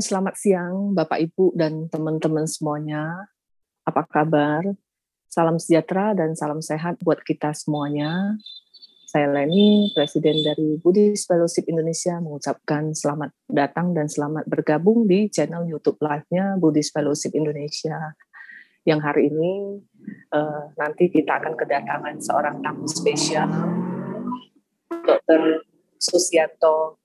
selamat siang Bapak Ibu dan teman-teman semuanya. Apa kabar? Salam sejahtera dan salam sehat buat kita semuanya. Saya Leni, Presiden dari Buddhist Fellowship Indonesia mengucapkan selamat datang dan selamat bergabung di channel YouTube live-nya Buddhist Fellowship Indonesia. Yang hari ini uh, nanti kita akan kedatangan seorang tamu spesial, Dr. Susianto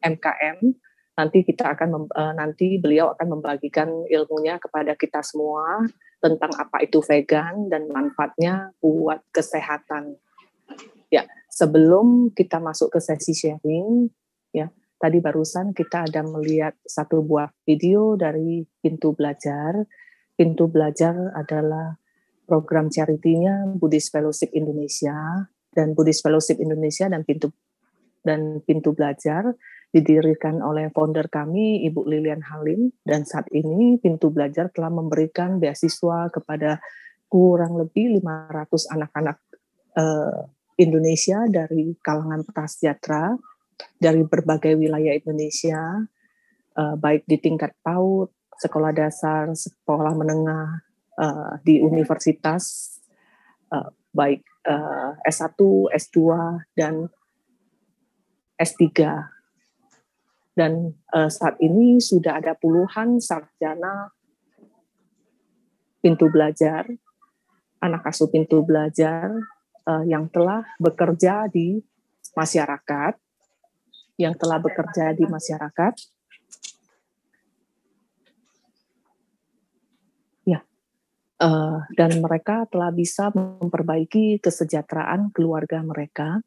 MKM nanti kita akan uh, nanti beliau akan membagikan ilmunya kepada kita semua tentang apa itu vegan dan manfaatnya buat kesehatan. Ya, sebelum kita masuk ke sesi sharing, ya tadi barusan kita ada melihat satu buah video dari pintu belajar. Pintu belajar adalah program charity-nya Buddhist Fellowship Indonesia dan Buddhist Fellowship Indonesia dan pintu dan pintu belajar didirikan oleh founder kami Ibu Lilian Halim dan saat ini Pintu Belajar telah memberikan beasiswa kepada kurang lebih 500 anak-anak eh, Indonesia dari kalangan prasejahtera dari berbagai wilayah Indonesia eh, baik di tingkat PAUD, sekolah dasar, sekolah menengah eh, di universitas eh, baik eh, S1, S2 dan S3 dan uh, saat ini sudah ada puluhan sarjana pintu belajar, anak asuh pintu belajar uh, yang telah bekerja di masyarakat, yang telah bekerja di masyarakat. Ya, uh, dan mereka telah bisa memperbaiki kesejahteraan keluarga mereka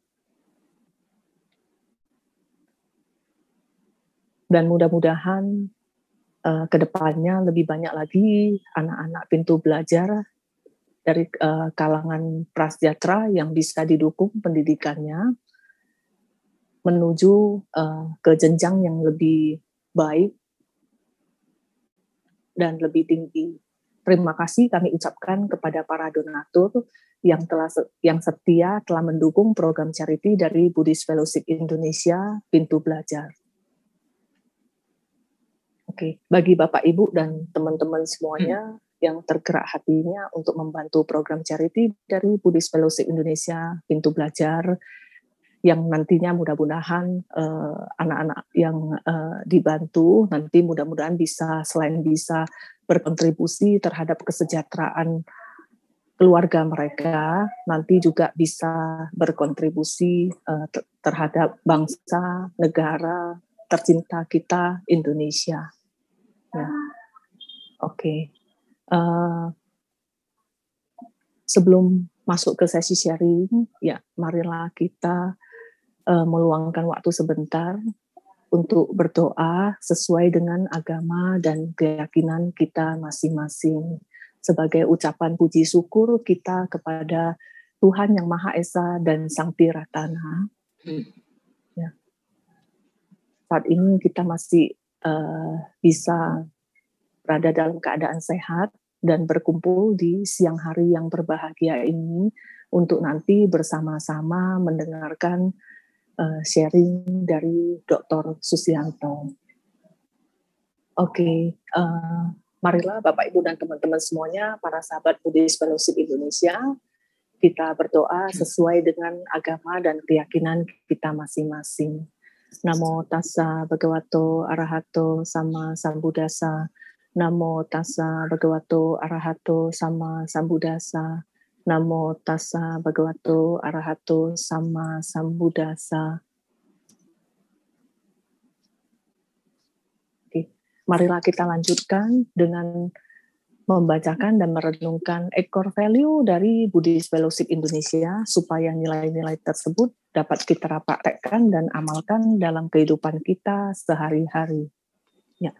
dan mudah-mudahan uh, eh, kedepannya lebih banyak lagi anak-anak pintu belajar dari uh, kalangan prasejahtera yang bisa didukung pendidikannya menuju uh, ke jenjang yang lebih baik dan lebih tinggi. Terima kasih kami ucapkan kepada para donatur yang telah yang setia telah mendukung program charity dari Buddhist Fellowship Indonesia Pintu Belajar. Oke, okay. bagi Bapak Ibu dan teman-teman semuanya hmm. yang tergerak hatinya untuk membantu program charity dari Buddhist Fellowship Indonesia Pintu Belajar yang nantinya mudah-mudahan eh, anak-anak uh, anak -anak yang uh, dibantu nanti mudah-mudahan bisa selain bisa berkontribusi terhadap kesejahteraan keluarga mereka nanti juga bisa berkontribusi uh, terhadap bangsa, negara tercinta kita Indonesia. Ya. Oke. Okay. Uh, eh, sebelum masuk ke sesi sharing, ya marilah kita uh, meluangkan waktu sebentar untuk berdoa sesuai dengan agama dan keyakinan kita masing-masing sebagai ucapan puji syukur kita kepada Tuhan yang Maha Esa dan Sang Tiratana. Hmm. Ya. Saat ini kita masih Eh, bisa berada dalam keadaan sehat dan berkumpul di siang hari yang berbahagia ini untuk nanti bersama-sama mendengarkan uh, sharing dari Dr. Susianto. Oke, okay, uh, eh, marilah Bapak Ibu dan teman-teman semuanya, para sahabat Buddhis Fellowship Indonesia, kita berdoa hmm. sesuai dengan agama dan keyakinan kita masing-masing. Namo tassa bhagavato arahato sama sambudasa. Namo tassa bhagavato arahato sama sambudasa. Namo tassa bhagavato arahato sama sambudasa. Oke. Marilah kita lanjutkan dengan membacakan dan merenungkan ekor value dari Buddhist Fellowship Indonesia supaya nilai-nilai tersebut dapat kita praktekkan dan amalkan dalam kehidupan kita sehari-hari. Ya.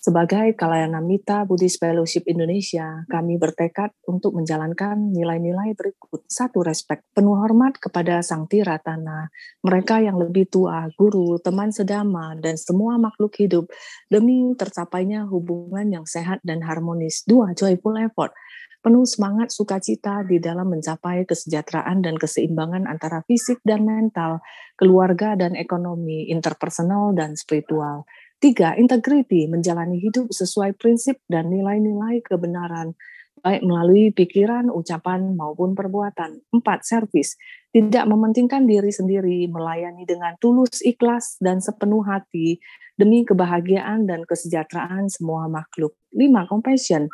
Sebagai Kalayana Mita Buddhist Fellowship Indonesia, kami bertekad untuk menjalankan nilai-nilai berikut. Satu, respek, penuh hormat kepada Sang Tiratana, mereka yang lebih tua, guru, teman sedama, dan semua makhluk hidup, demi tercapainya hubungan yang sehat dan harmonis. Dua, joyful effort, penuh semangat sukacita di dalam mencapai kesejahteraan dan keseimbangan antara fisik dan mental, keluarga dan ekonomi, interpersonal dan spiritual. Tiga, integriti, menjalani hidup sesuai prinsip dan nilai-nilai kebenaran, baik melalui pikiran, ucapan, maupun perbuatan. Empat, servis, tidak mementingkan diri sendiri, melayani dengan tulus, ikhlas, dan sepenuh hati demi kebahagiaan dan kesejahteraan semua makhluk. Lima, compassion,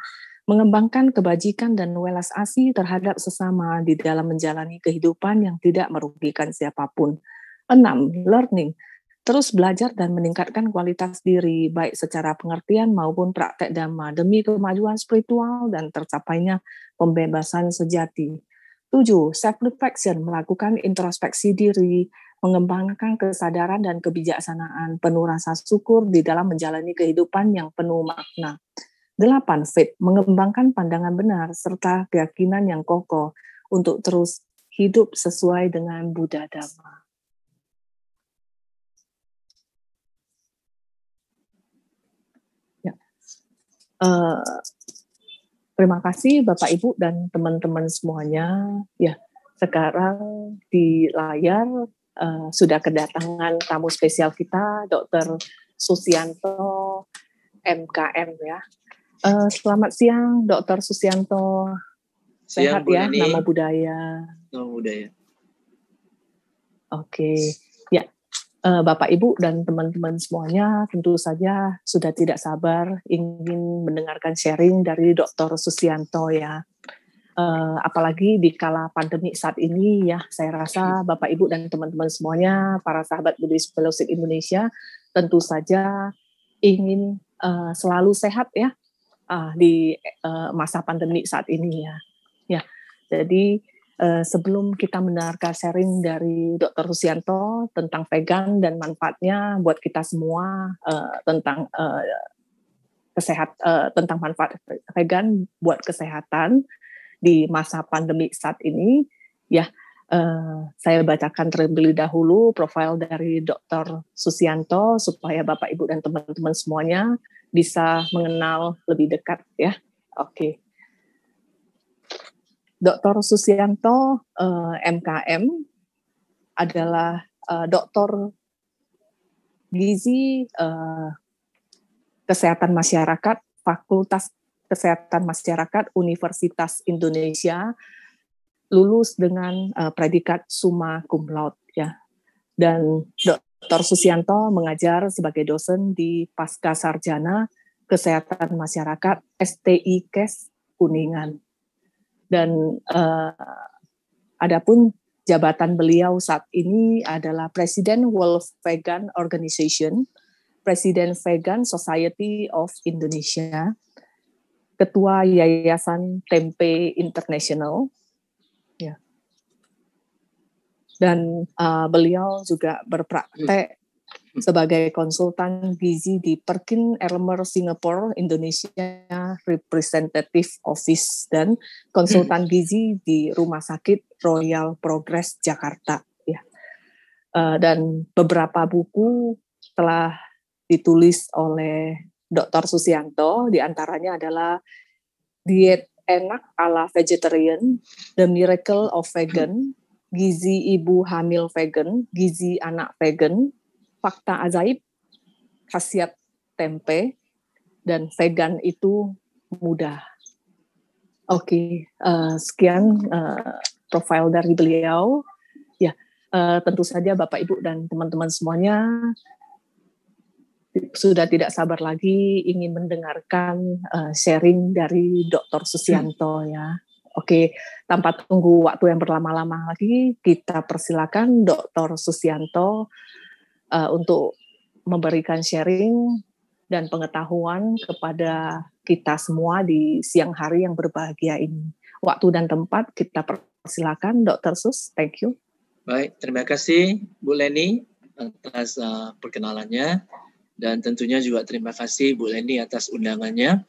mengembangkan kebajikan dan welas asih terhadap sesama di dalam menjalani kehidupan yang tidak merugikan siapapun. enam Learning, terus belajar dan meningkatkan kualitas diri baik secara pengertian maupun praktek dhamma demi kemajuan spiritual dan tercapainya pembebasan sejati. tujuh Self reflection, melakukan introspeksi diri, mengembangkan kesadaran dan kebijaksanaan, penuh rasa syukur di dalam menjalani kehidupan yang penuh makna. Delapan, fit mengembangkan pandangan benar serta keyakinan yang kokoh untuk terus hidup sesuai dengan Buddha Dhamma. Ya. Uh, terima kasih Bapak Ibu dan teman-teman semuanya. Ya, sekarang di layar uh, sudah kedatangan tamu spesial kita, dokter Susianto MKM ya. Eh, selamat siang, Dr. Susianto. Sehat ya, nama budaya. Nama budaya. Oke, okay. ya uh, Bapak Ibu dan teman-teman semuanya, tentu saja sudah tidak sabar ingin mendengarkan sharing dari Dr. Susianto ya. Uh, apalagi di kala pandemi saat ini ya, saya rasa Bapak Ibu dan teman-teman semuanya, para sahabat Buddhis Fellowship Indonesia, tentu saja ingin uh, selalu sehat ya, uh, di uh, masa pandemi saat ini ya. Ya, jadi uh, sebelum kita mendengarkan sharing dari Dr. Susianto tentang vegan dan manfaatnya buat kita semua uh, tentang uh, kesehat uh, tentang manfaat vegan buat kesehatan di masa pandemi saat ini, ya Eh, saya bacakan terlebih dahulu profil dari Dr. Susianto supaya Bapak Ibu dan teman-teman semuanya bisa mengenal lebih dekat ya. Oke. Okay. Dr. Susianto uh, eh, MKM adalah uh, eh, dokter gizi kesehatan masyarakat Fakultas Kesehatan Masyarakat Universitas Indonesia lulus dengan uh, predikat summa cum laude ya. Dan Dr. Susianto mengajar sebagai dosen di Pasca Sarjana Kesehatan Masyarakat STI Kes Kuningan. Dan uh, adapun jabatan beliau saat ini adalah Presiden World Vegan Organization, Presiden Vegan Society of Indonesia, Ketua Yayasan Tempe International, dan uh, beliau juga hmm. berpraktek sebagai konsultan gizi di Perkin Elmer Singapore Indonesia Representative Office dan konsultan hmm. gizi di Rumah Sakit Royal Progress Jakarta ya. Uh, dan beberapa buku telah ditulis oleh Dr. Susianto diantaranya adalah Diet Enak ala Vegetarian, The Miracle of Vegan, gizi ibu hamil vegan, gizi anak vegan, fakta ajaib, khasiat tempe, dan vegan itu mudah. Oke, okay, uh, eh, sekian uh, profil dari beliau. Ya, uh, tentu saja Bapak Ibu dan teman-teman semuanya sudah tidak sabar lagi ingin mendengarkan uh, sharing dari Dr. Susianto ya. Oke, tanpa tunggu waktu yang berlama-lama lagi, kita persilakan Dr. Susianto uh, untuk memberikan sharing dan pengetahuan kepada kita semua di siang hari yang berbahagia ini. Waktu dan tempat kita persilakan, Dr. Sus. Thank you. Baik, terima kasih Bu Leni atas uh, perkenalannya dan tentunya juga terima kasih Bu Leni atas undangannya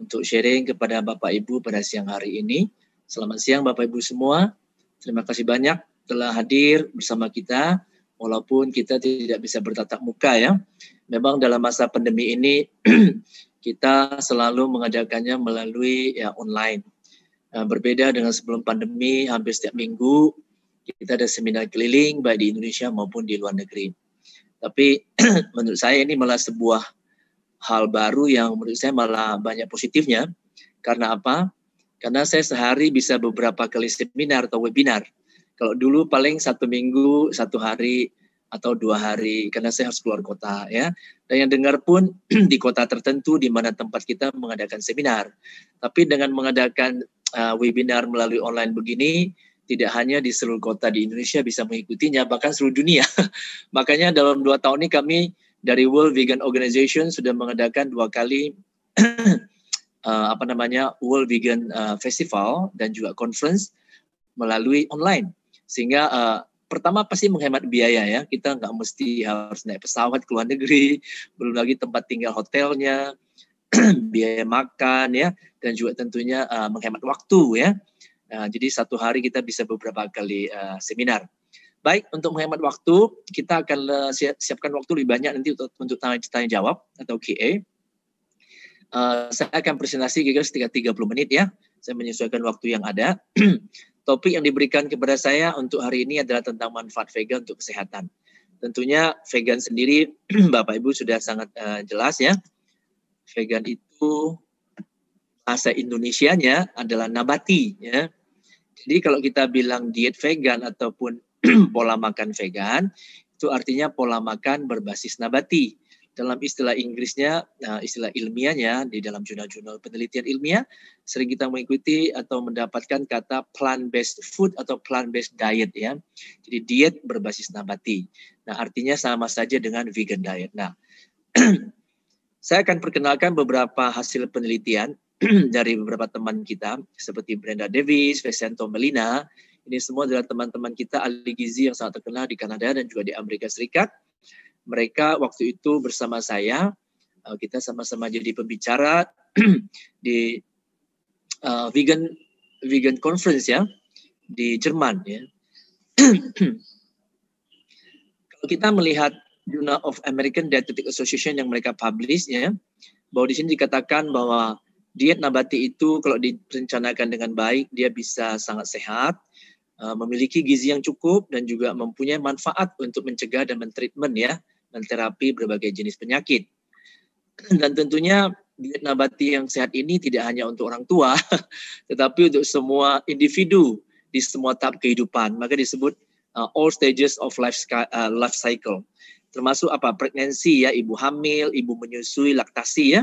untuk sharing kepada Bapak Ibu pada siang hari ini. Selamat siang Bapak Ibu semua. Terima kasih banyak telah hadir bersama kita walaupun kita tidak bisa bertatap muka ya. Memang dalam masa pandemi ini kita selalu mengadakannya melalui ya online. Eh, berbeda dengan sebelum pandemi, hampir setiap minggu kita ada seminar keliling baik di Indonesia maupun di luar negeri. Tapi menurut saya ini malah sebuah hal baru yang menurut saya malah banyak positifnya. Karena apa? Karena saya sehari bisa beberapa kali seminar atau webinar. Kalau dulu paling satu minggu, satu hari, atau dua hari karena saya harus keluar kota ya dan yang dengar pun di kota tertentu di mana tempat kita mengadakan seminar tapi dengan mengadakan uh, webinar melalui online begini tidak hanya di seluruh kota di Indonesia bisa mengikutinya bahkan seluruh dunia makanya dalam dua tahun ini kami dari World Vegan Organization sudah mengadakan dua kali uh, apa namanya World Vegan uh, Festival dan juga conference melalui online sehingga uh, pertama pasti menghemat biaya ya kita nggak mesti harus naik pesawat ke luar negeri belum lagi tempat tinggal hotelnya biaya makan ya dan juga tentunya uh, menghemat waktu ya uh, jadi satu hari kita bisa beberapa kali uh, seminar baik untuk menghemat waktu kita akan uh, siapkan waktu lebih banyak nanti untuk, untuk tanya, tanya jawab atau QA Eh, saya akan presentasi kira-kira tiga 30 menit ya. Saya menyesuaikan waktu yang ada. Topik yang diberikan kepada saya untuk hari ini adalah tentang manfaat vegan untuk kesehatan. Tentunya vegan sendiri Bapak Ibu sudah sangat uh, jelas ya. Vegan itu bahasa Indonesianya adalah nabati ya. Jadi kalau kita bilang diet vegan ataupun pola makan vegan, itu artinya pola makan berbasis nabati dalam istilah Inggrisnya, nah, istilah ilmiahnya di dalam jurnal-jurnal penelitian ilmiah, sering kita mengikuti atau mendapatkan kata plant-based food atau plant-based diet ya. Jadi diet berbasis nabati. Nah artinya sama saja dengan vegan diet. Nah saya akan perkenalkan beberapa hasil penelitian dari beberapa teman kita seperti Brenda Davis, Vicento Melina. Ini semua adalah teman-teman kita ahli gizi yang sangat terkenal di Kanada dan juga di Amerika Serikat mereka waktu itu bersama saya uh, kita sama-sama jadi pembicara di uh, vegan vegan conference ya di Jerman ya. Kalau kita melihat Journal of American Dietetic Association yang mereka publish ya, bahwa di sini dikatakan bahwa diet nabati itu kalau direncanakan dengan baik dia bisa sangat sehat, uh, memiliki gizi yang cukup dan juga mempunyai manfaat untuk mencegah dan mentreatment ya terapi berbagai jenis penyakit. Dan tentunya diet nabati yang sehat ini tidak hanya untuk orang tua, tetapi untuk semua individu di semua tahap kehidupan. Maka disebut uh, all stages of life, uh, life cycle. Termasuk apa? Pregnancy ya, ibu hamil, ibu menyusui, laktasi ya.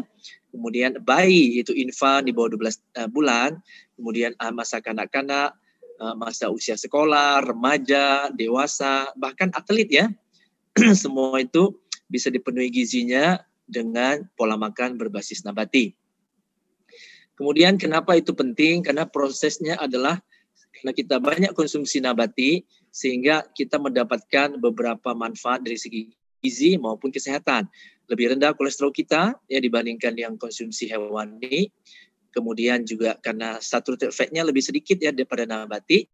Kemudian bayi itu infan di bawah 12 uh, bulan, kemudian uh, masa kanak-kanak, uh, masa usia sekolah, remaja, dewasa, bahkan atlet ya. semua itu bisa dipenuhi gizinya dengan pola makan berbasis nabati. Kemudian kenapa itu penting? Karena prosesnya adalah karena kita banyak konsumsi nabati sehingga kita mendapatkan beberapa manfaat dari segi gizi maupun kesehatan. Lebih rendah kolesterol kita ya dibandingkan yang konsumsi hewani. Kemudian juga karena saturated fatnya lebih sedikit ya daripada nabati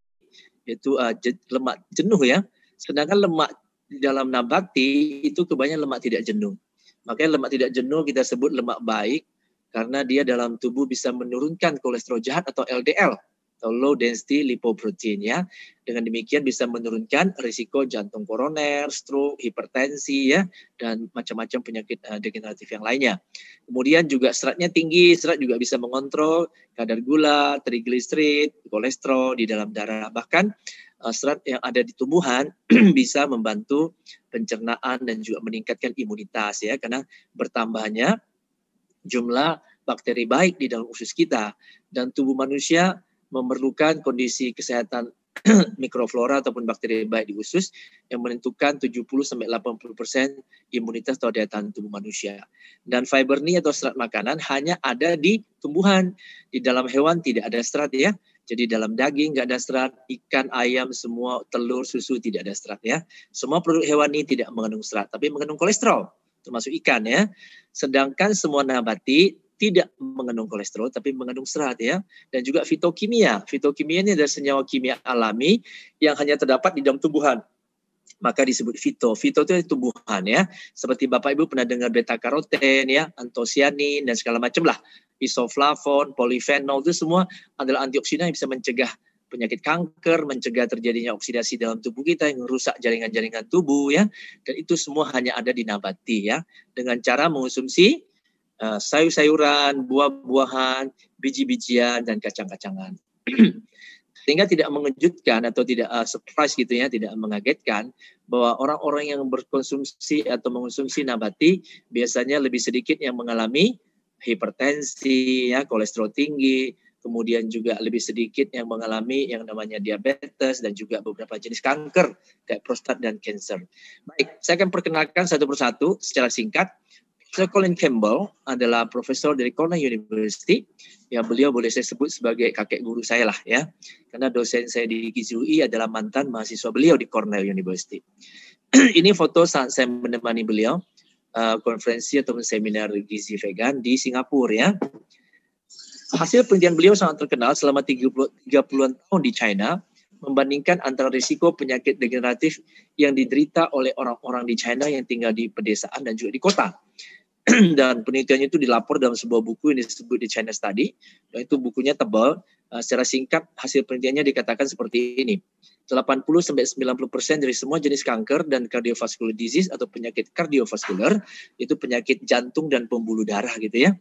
yaitu uh, lemak jenuh ya. Sedangkan lemak dalam nabati itu kebanyakan lemak tidak jenuh. Makanya lemak tidak jenuh kita sebut lemak baik karena dia dalam tubuh bisa menurunkan kolesterol jahat atau LDL atau low density lipoprotein ya. Dengan demikian bisa menurunkan risiko jantung koroner, stroke, hipertensi ya dan macam-macam penyakit eh, degeneratif yang lainnya. Kemudian juga seratnya tinggi, serat juga bisa mengontrol kadar gula, trigliserid, kolesterol di dalam darah. Bahkan Eh, serat yang ada di tumbuhan bisa membantu pencernaan dan juga meningkatkan imunitas ya karena bertambahnya jumlah bakteri baik di dalam usus kita dan tubuh manusia memerlukan kondisi kesehatan mikroflora ataupun bakteri baik di usus yang menentukan 70 sampai 80% imunitas atau daya tahan tubuh manusia. Dan fiber ini atau serat makanan hanya ada di tumbuhan. Di dalam hewan tidak ada serat ya. Jadi dalam daging nggak ada serat, ikan, ayam, semua telur, susu tidak ada serat ya. Semua produk hewani tidak mengandung serat, tapi mengandung kolesterol, termasuk ikan ya. Sedangkan semua nabati tidak mengandung kolesterol tapi mengandung serat ya dan juga fitokimia. Fitokimia ini adalah senyawa kimia alami yang hanya terdapat di dalam tumbuhan maka disebut fito. Fito itu tumbuhan ya, seperti Bapak Ibu pernah dengar beta karoten ya, antosianin dan segala macam lah. Isoflavon, polifenol itu semua adalah antioksidan yang bisa mencegah penyakit kanker, mencegah terjadinya oksidasi dalam tubuh kita yang merusak jaringan-jaringan tubuh ya. Dan itu semua hanya ada di nabati ya. Dengan cara mengonsumsi uh, sayur-sayuran, buah-buahan, biji-bijian dan kacang-kacangan. sehingga tidak mengejutkan atau tidak uh, surprise gitu ya, tidak mengagetkan bahwa orang-orang yang berkonsumsi atau mengonsumsi nabati biasanya lebih sedikit yang mengalami hipertensi, ya, kolesterol tinggi, kemudian juga lebih sedikit yang mengalami yang namanya diabetes dan juga beberapa jenis kanker kayak prostat dan cancer Baik, saya akan perkenalkan satu persatu secara singkat Sir Colin Campbell adalah profesor dari Cornell University. Ya, beliau boleh saya sebut sebagai kakek guru saya lah ya. Karena dosen saya di UI adalah mantan mahasiswa beliau di Cornell University. Ini foto saat saya menemani beliau uh, konferensi atau seminar gizi vegan di Singapura ya. Hasil penelitian beliau sangat terkenal selama 30, 30-an tahun di China membandingkan antara risiko penyakit degeneratif yang diderita oleh orang-orang di China yang tinggal di pedesaan dan juga di kota dan penelitiannya itu dilapor dalam sebuah buku yang disebut di China Study. yaitu itu bukunya tebal. Eh, secara singkat hasil penelitiannya dikatakan seperti ini. 80 90 dari semua jenis kanker dan cardiovascular disease atau penyakit kardiovaskular itu penyakit jantung dan pembuluh darah gitu ya.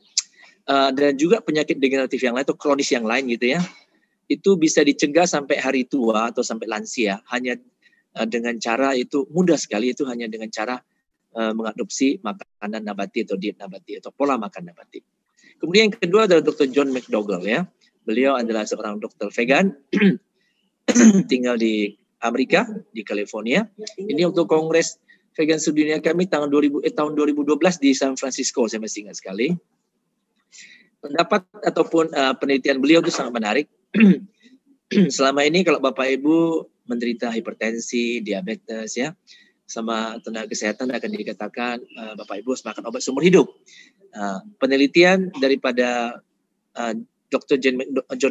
Eh, dan juga penyakit degeneratif yang lain atau kronis yang lain gitu ya. Itu bisa dicegah sampai hari tua atau sampai lansia hanya eh, dengan cara itu mudah sekali itu hanya dengan cara Eh, mengadopsi makanan nabati atau diet nabati atau pola makan nabati. Kemudian yang kedua adalah Dr. John McDougall ya. Beliau adalah seorang dokter vegan tinggal di Amerika di California. Ini untuk kongres vegan sedunia kami tahun 2000 eh, tahun 2012 di San Francisco saya masih ingat sekali. Pendapat ataupun uh, penelitian beliau itu sangat menarik. Selama ini kalau Bapak Ibu menderita hipertensi, diabetes ya, sama tenaga kesehatan akan dikatakan uh, Bapak Ibu harus makan obat seumur hidup. Uh, penelitian daripada uh, eh, Dr. John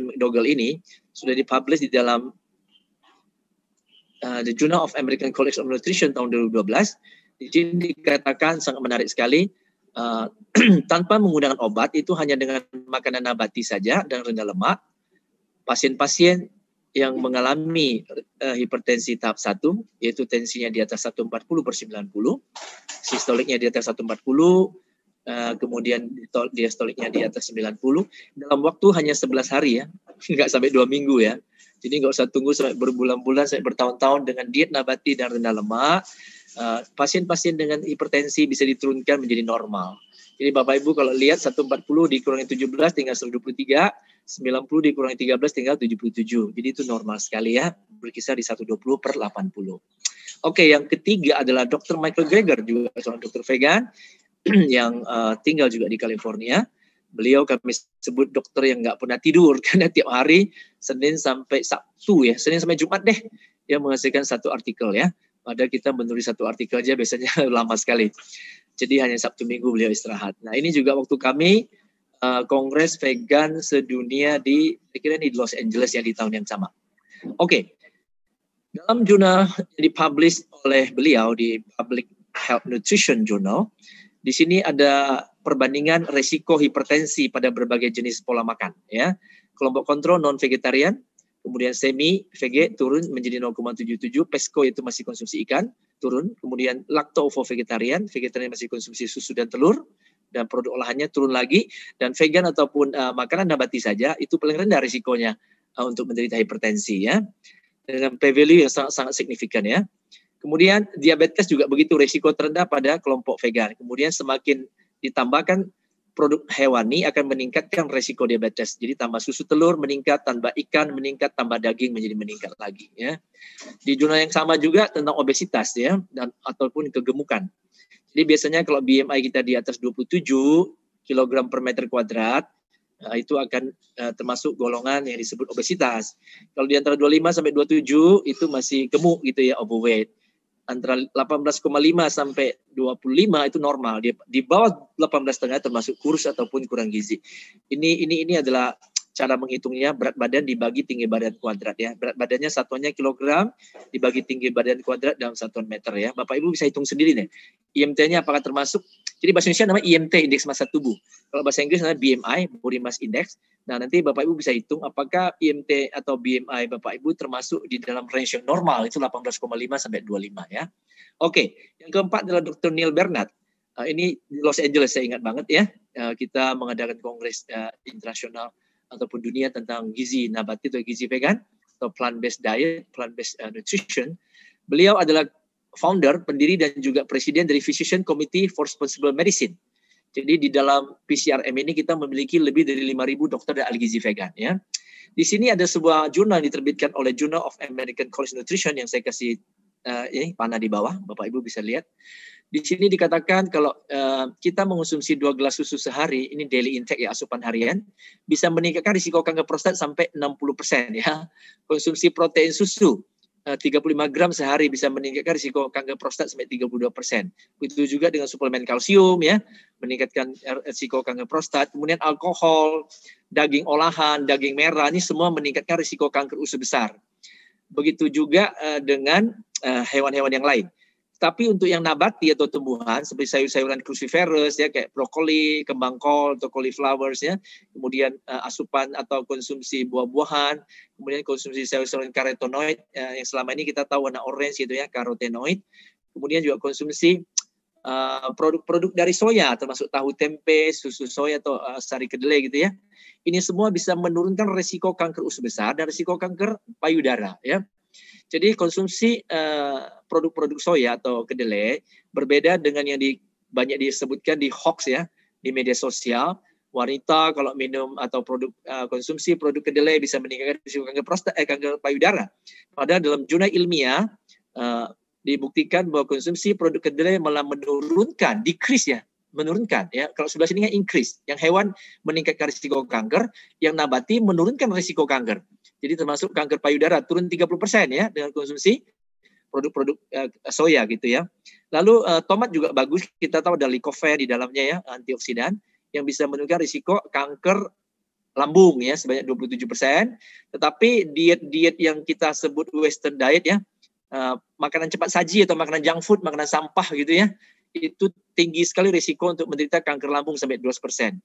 McDougall ini sudah dipublish di dalam uh, The Journal of American College of Nutrition tahun 2012. Di sini dikatakan sangat menarik sekali uh, tanpa menggunakan obat itu hanya dengan makanan nabati saja dan rendah lemak pasien-pasien yang mengalami uh, hipertensi tahap 1 yaitu tensinya di atas 140 per 90 sistoliknya di atas 140 uh, eh, kemudian diastoliknya di atas 90 dalam waktu hanya 11 hari ya nggak sampai dua minggu ya jadi nggak usah tunggu sampai berbulan-bulan sampai bertahun-tahun dengan diet nabati dan rendah lemak eh, pasien-pasien uh, dengan hipertensi bisa diturunkan menjadi normal jadi Bapak Ibu kalau lihat 140 dikurangi 17 tinggal 123 90 dikurangi 13 tinggal 77. Jadi itu normal sekali ya, berkisar di 120 per 80. Oke, yang ketiga adalah Dr. Michael Greger, juga seorang dokter vegan yang uh, tinggal juga di California. Beliau kami sebut dokter yang nggak pernah tidur karena tiap hari Senin sampai Sabtu ya, Senin sampai Jumat deh, yang menghasilkan satu artikel ya. Padahal kita menulis satu artikel aja biasanya lama sekali. Jadi hanya Sabtu Minggu beliau istirahat. Nah ini juga waktu kami uh, kongres vegan sedunia di saya kira di Los Angeles ya di tahun yang sama. Oke. Okay. Dalam jurnal yang dipublish oleh beliau di Public Health Nutrition Journal, di sini ada perbandingan resiko hipertensi pada berbagai jenis pola makan ya. Kelompok kontrol non vegetarian, kemudian semi VG turun menjadi 0,77, pesco itu masih konsumsi ikan turun, kemudian lacto vegetarian, vegetarian masih konsumsi susu dan telur, dan produk olahannya turun lagi dan vegan ataupun uh, makanan nabati saja itu paling rendah risikonya uh, untuk menderita hipertensi ya dengan P value yang sangat, sangat signifikan ya. Kemudian diabetes juga begitu risiko terendah pada kelompok vegan. Kemudian semakin ditambahkan produk hewani akan meningkatkan risiko diabetes. Jadi tambah susu telur meningkat, tambah ikan meningkat, tambah daging menjadi meningkat lagi ya. Di jurnal yang sama juga tentang obesitas ya dan ataupun kegemukan. Jadi biasanya kalau BMI kita di atas 27 kg per meter kuadrat, Nah, itu akan uh, termasuk golongan yang disebut obesitas. Kalau di antara 25 sampai 27 itu masih gemuk gitu ya overweight. Antara 18,5 sampai 25 itu normal. Di, di bawah 18,5 termasuk kurus ataupun kurang gizi. Ini ini ini adalah cara menghitungnya berat badan dibagi tinggi badan kuadrat ya. Berat badannya satuannya kilogram dibagi tinggi badan kuadrat dalam satuan meter ya. Bapak Ibu bisa hitung sendiri nih. IMT-nya apakah termasuk? Jadi bahasa Indonesia namanya IMT, indeks massa tubuh. Kalau bahasa Inggris namanya BMI, body mass index. Nah, nanti Bapak Ibu bisa hitung apakah IMT atau BMI Bapak Ibu termasuk di dalam range yang normal itu 18,5 sampai 25 ya. Oke, yang keempat adalah Dr. Neil Bernard. Eh, ini Los Angeles saya ingat banget ya. Eh, kita mengadakan kongres eh, internasional ataupun dunia tentang gizi nabati atau gizi vegan atau plant based diet, plant based uh, nutrition. Beliau adalah founder, pendiri dan juga presiden dari Physician Committee for Responsible Medicine. Jadi di dalam PCRM ini kita memiliki lebih dari 5.000 dokter dan ahli gizi vegan ya. Di sini ada sebuah jurnal yang diterbitkan oleh Journal of American College Nutrition yang saya kasih uh, ini panah di bawah, Bapak Ibu bisa lihat. Di sini dikatakan kalau uh, kita mengonsumsi dua gelas susu sehari, ini daily intake ya asupan harian, bisa meningkatkan risiko kanker prostat sampai 60% ya. Konsumsi protein susu 35 eh, gram sehari bisa meningkatkan risiko kanker prostat sampai 32 persen. Itu juga dengan suplemen kalsium ya, meningkatkan er, risiko kanker prostat. Kemudian alkohol, daging olahan, daging merah ini semua meningkatkan risiko kanker usus besar. Begitu juga uh, dengan hewan-hewan uh, yang lain. Tapi untuk yang nabati atau tumbuhan seperti sayur-sayuran cruciferous ya kayak brokoli, kembang kol atau cauliflowers ya, kemudian uh, asupan atau konsumsi buah-buahan, kemudian konsumsi sayur-sayuran karotenoid uh, eh, yang selama ini kita tahu warna orange gitu ya karotenoid, kemudian juga konsumsi eh, produk-produk uh, dari soya termasuk tahu tempe, susu soya atau uh, sari kedelai gitu ya. Ini semua bisa menurunkan resiko kanker usus besar dan resiko kanker payudara ya. Jadi konsumsi eh, produk-produk uh, soya atau kedelai berbeda dengan yang di, banyak disebutkan di hoax ya di media sosial. Wanita kalau minum atau produk uh, konsumsi produk kedelai bisa meningkatkan risiko kanker prostat eh kanker payudara. Padahal dalam jurnal ilmiah uh, dibuktikan bahwa konsumsi produk kedelai malah menurunkan, decrease ya, menurunkan ya. Kalau sebelah ya increase, yang hewan meningkatkan risiko kanker, yang nabati menurunkan risiko kanker. Jadi termasuk kanker payudara turun 30% ya dengan konsumsi produk-produk uh, soya gitu ya. Lalu uh, tomat juga bagus, kita tahu ada lycopene di dalamnya ya, antioksidan yang bisa menurunkan risiko kanker lambung ya sebanyak 27%. Tetapi diet-diet yang kita sebut western diet ya, uh, makanan cepat saji atau makanan junk food, makanan sampah gitu ya, itu tinggi sekali risiko untuk menderita kanker lambung sampai 12%.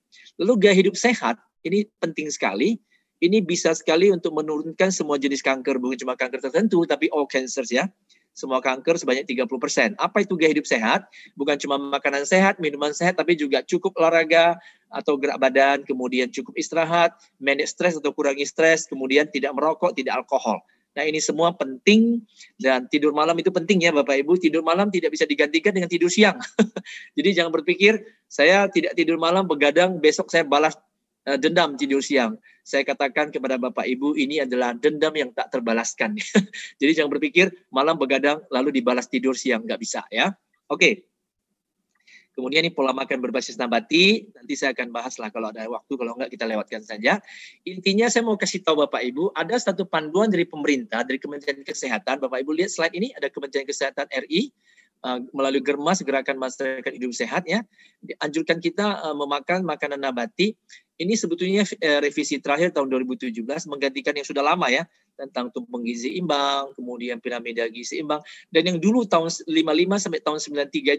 Lalu gaya hidup sehat, ini penting sekali. Ini bisa sekali untuk menurunkan semua jenis kanker, bukan cuma kanker tertentu, tapi all cancers ya. Semua kanker sebanyak 30%. Apa itu gaya hidup sehat? Bukan cuma makanan sehat, minuman sehat, tapi juga cukup olahraga atau gerak badan, kemudian cukup istirahat, manage stres atau kurangi stres, kemudian tidak merokok, tidak alkohol. Nah ini semua penting dan tidur malam itu penting ya Bapak Ibu. Tidur malam tidak bisa digantikan dengan tidur siang. Jadi jangan berpikir saya tidak tidur malam begadang besok saya balas eh, dendam tidur siang. Saya katakan kepada Bapak Ibu ini adalah dendam yang tak terbalaskan. Jadi jangan berpikir malam begadang lalu dibalas tidur siang nggak bisa ya. Oke. Okay. Kemudian ini pola makan berbasis nabati, nanti saya akan bahas lah kalau ada waktu, kalau enggak kita lewatkan saja. Intinya saya mau kasih tahu Bapak Ibu, ada satu panduan dari pemerintah, dari Kementerian Kesehatan. Bapak Ibu lihat slide ini, ada Kementerian Kesehatan RI, Uh, eh, melalui germas gerakan masyarakat hidup sehat ya dianjurkan kita eh, memakan makanan nabati ini sebetulnya uh, revisi terakhir tahun 2017 menggantikan yang sudah lama ya tentang tumpeng gizi imbang, kemudian piramida gizi imbang. Dan yang dulu tahun 55 sampai tahun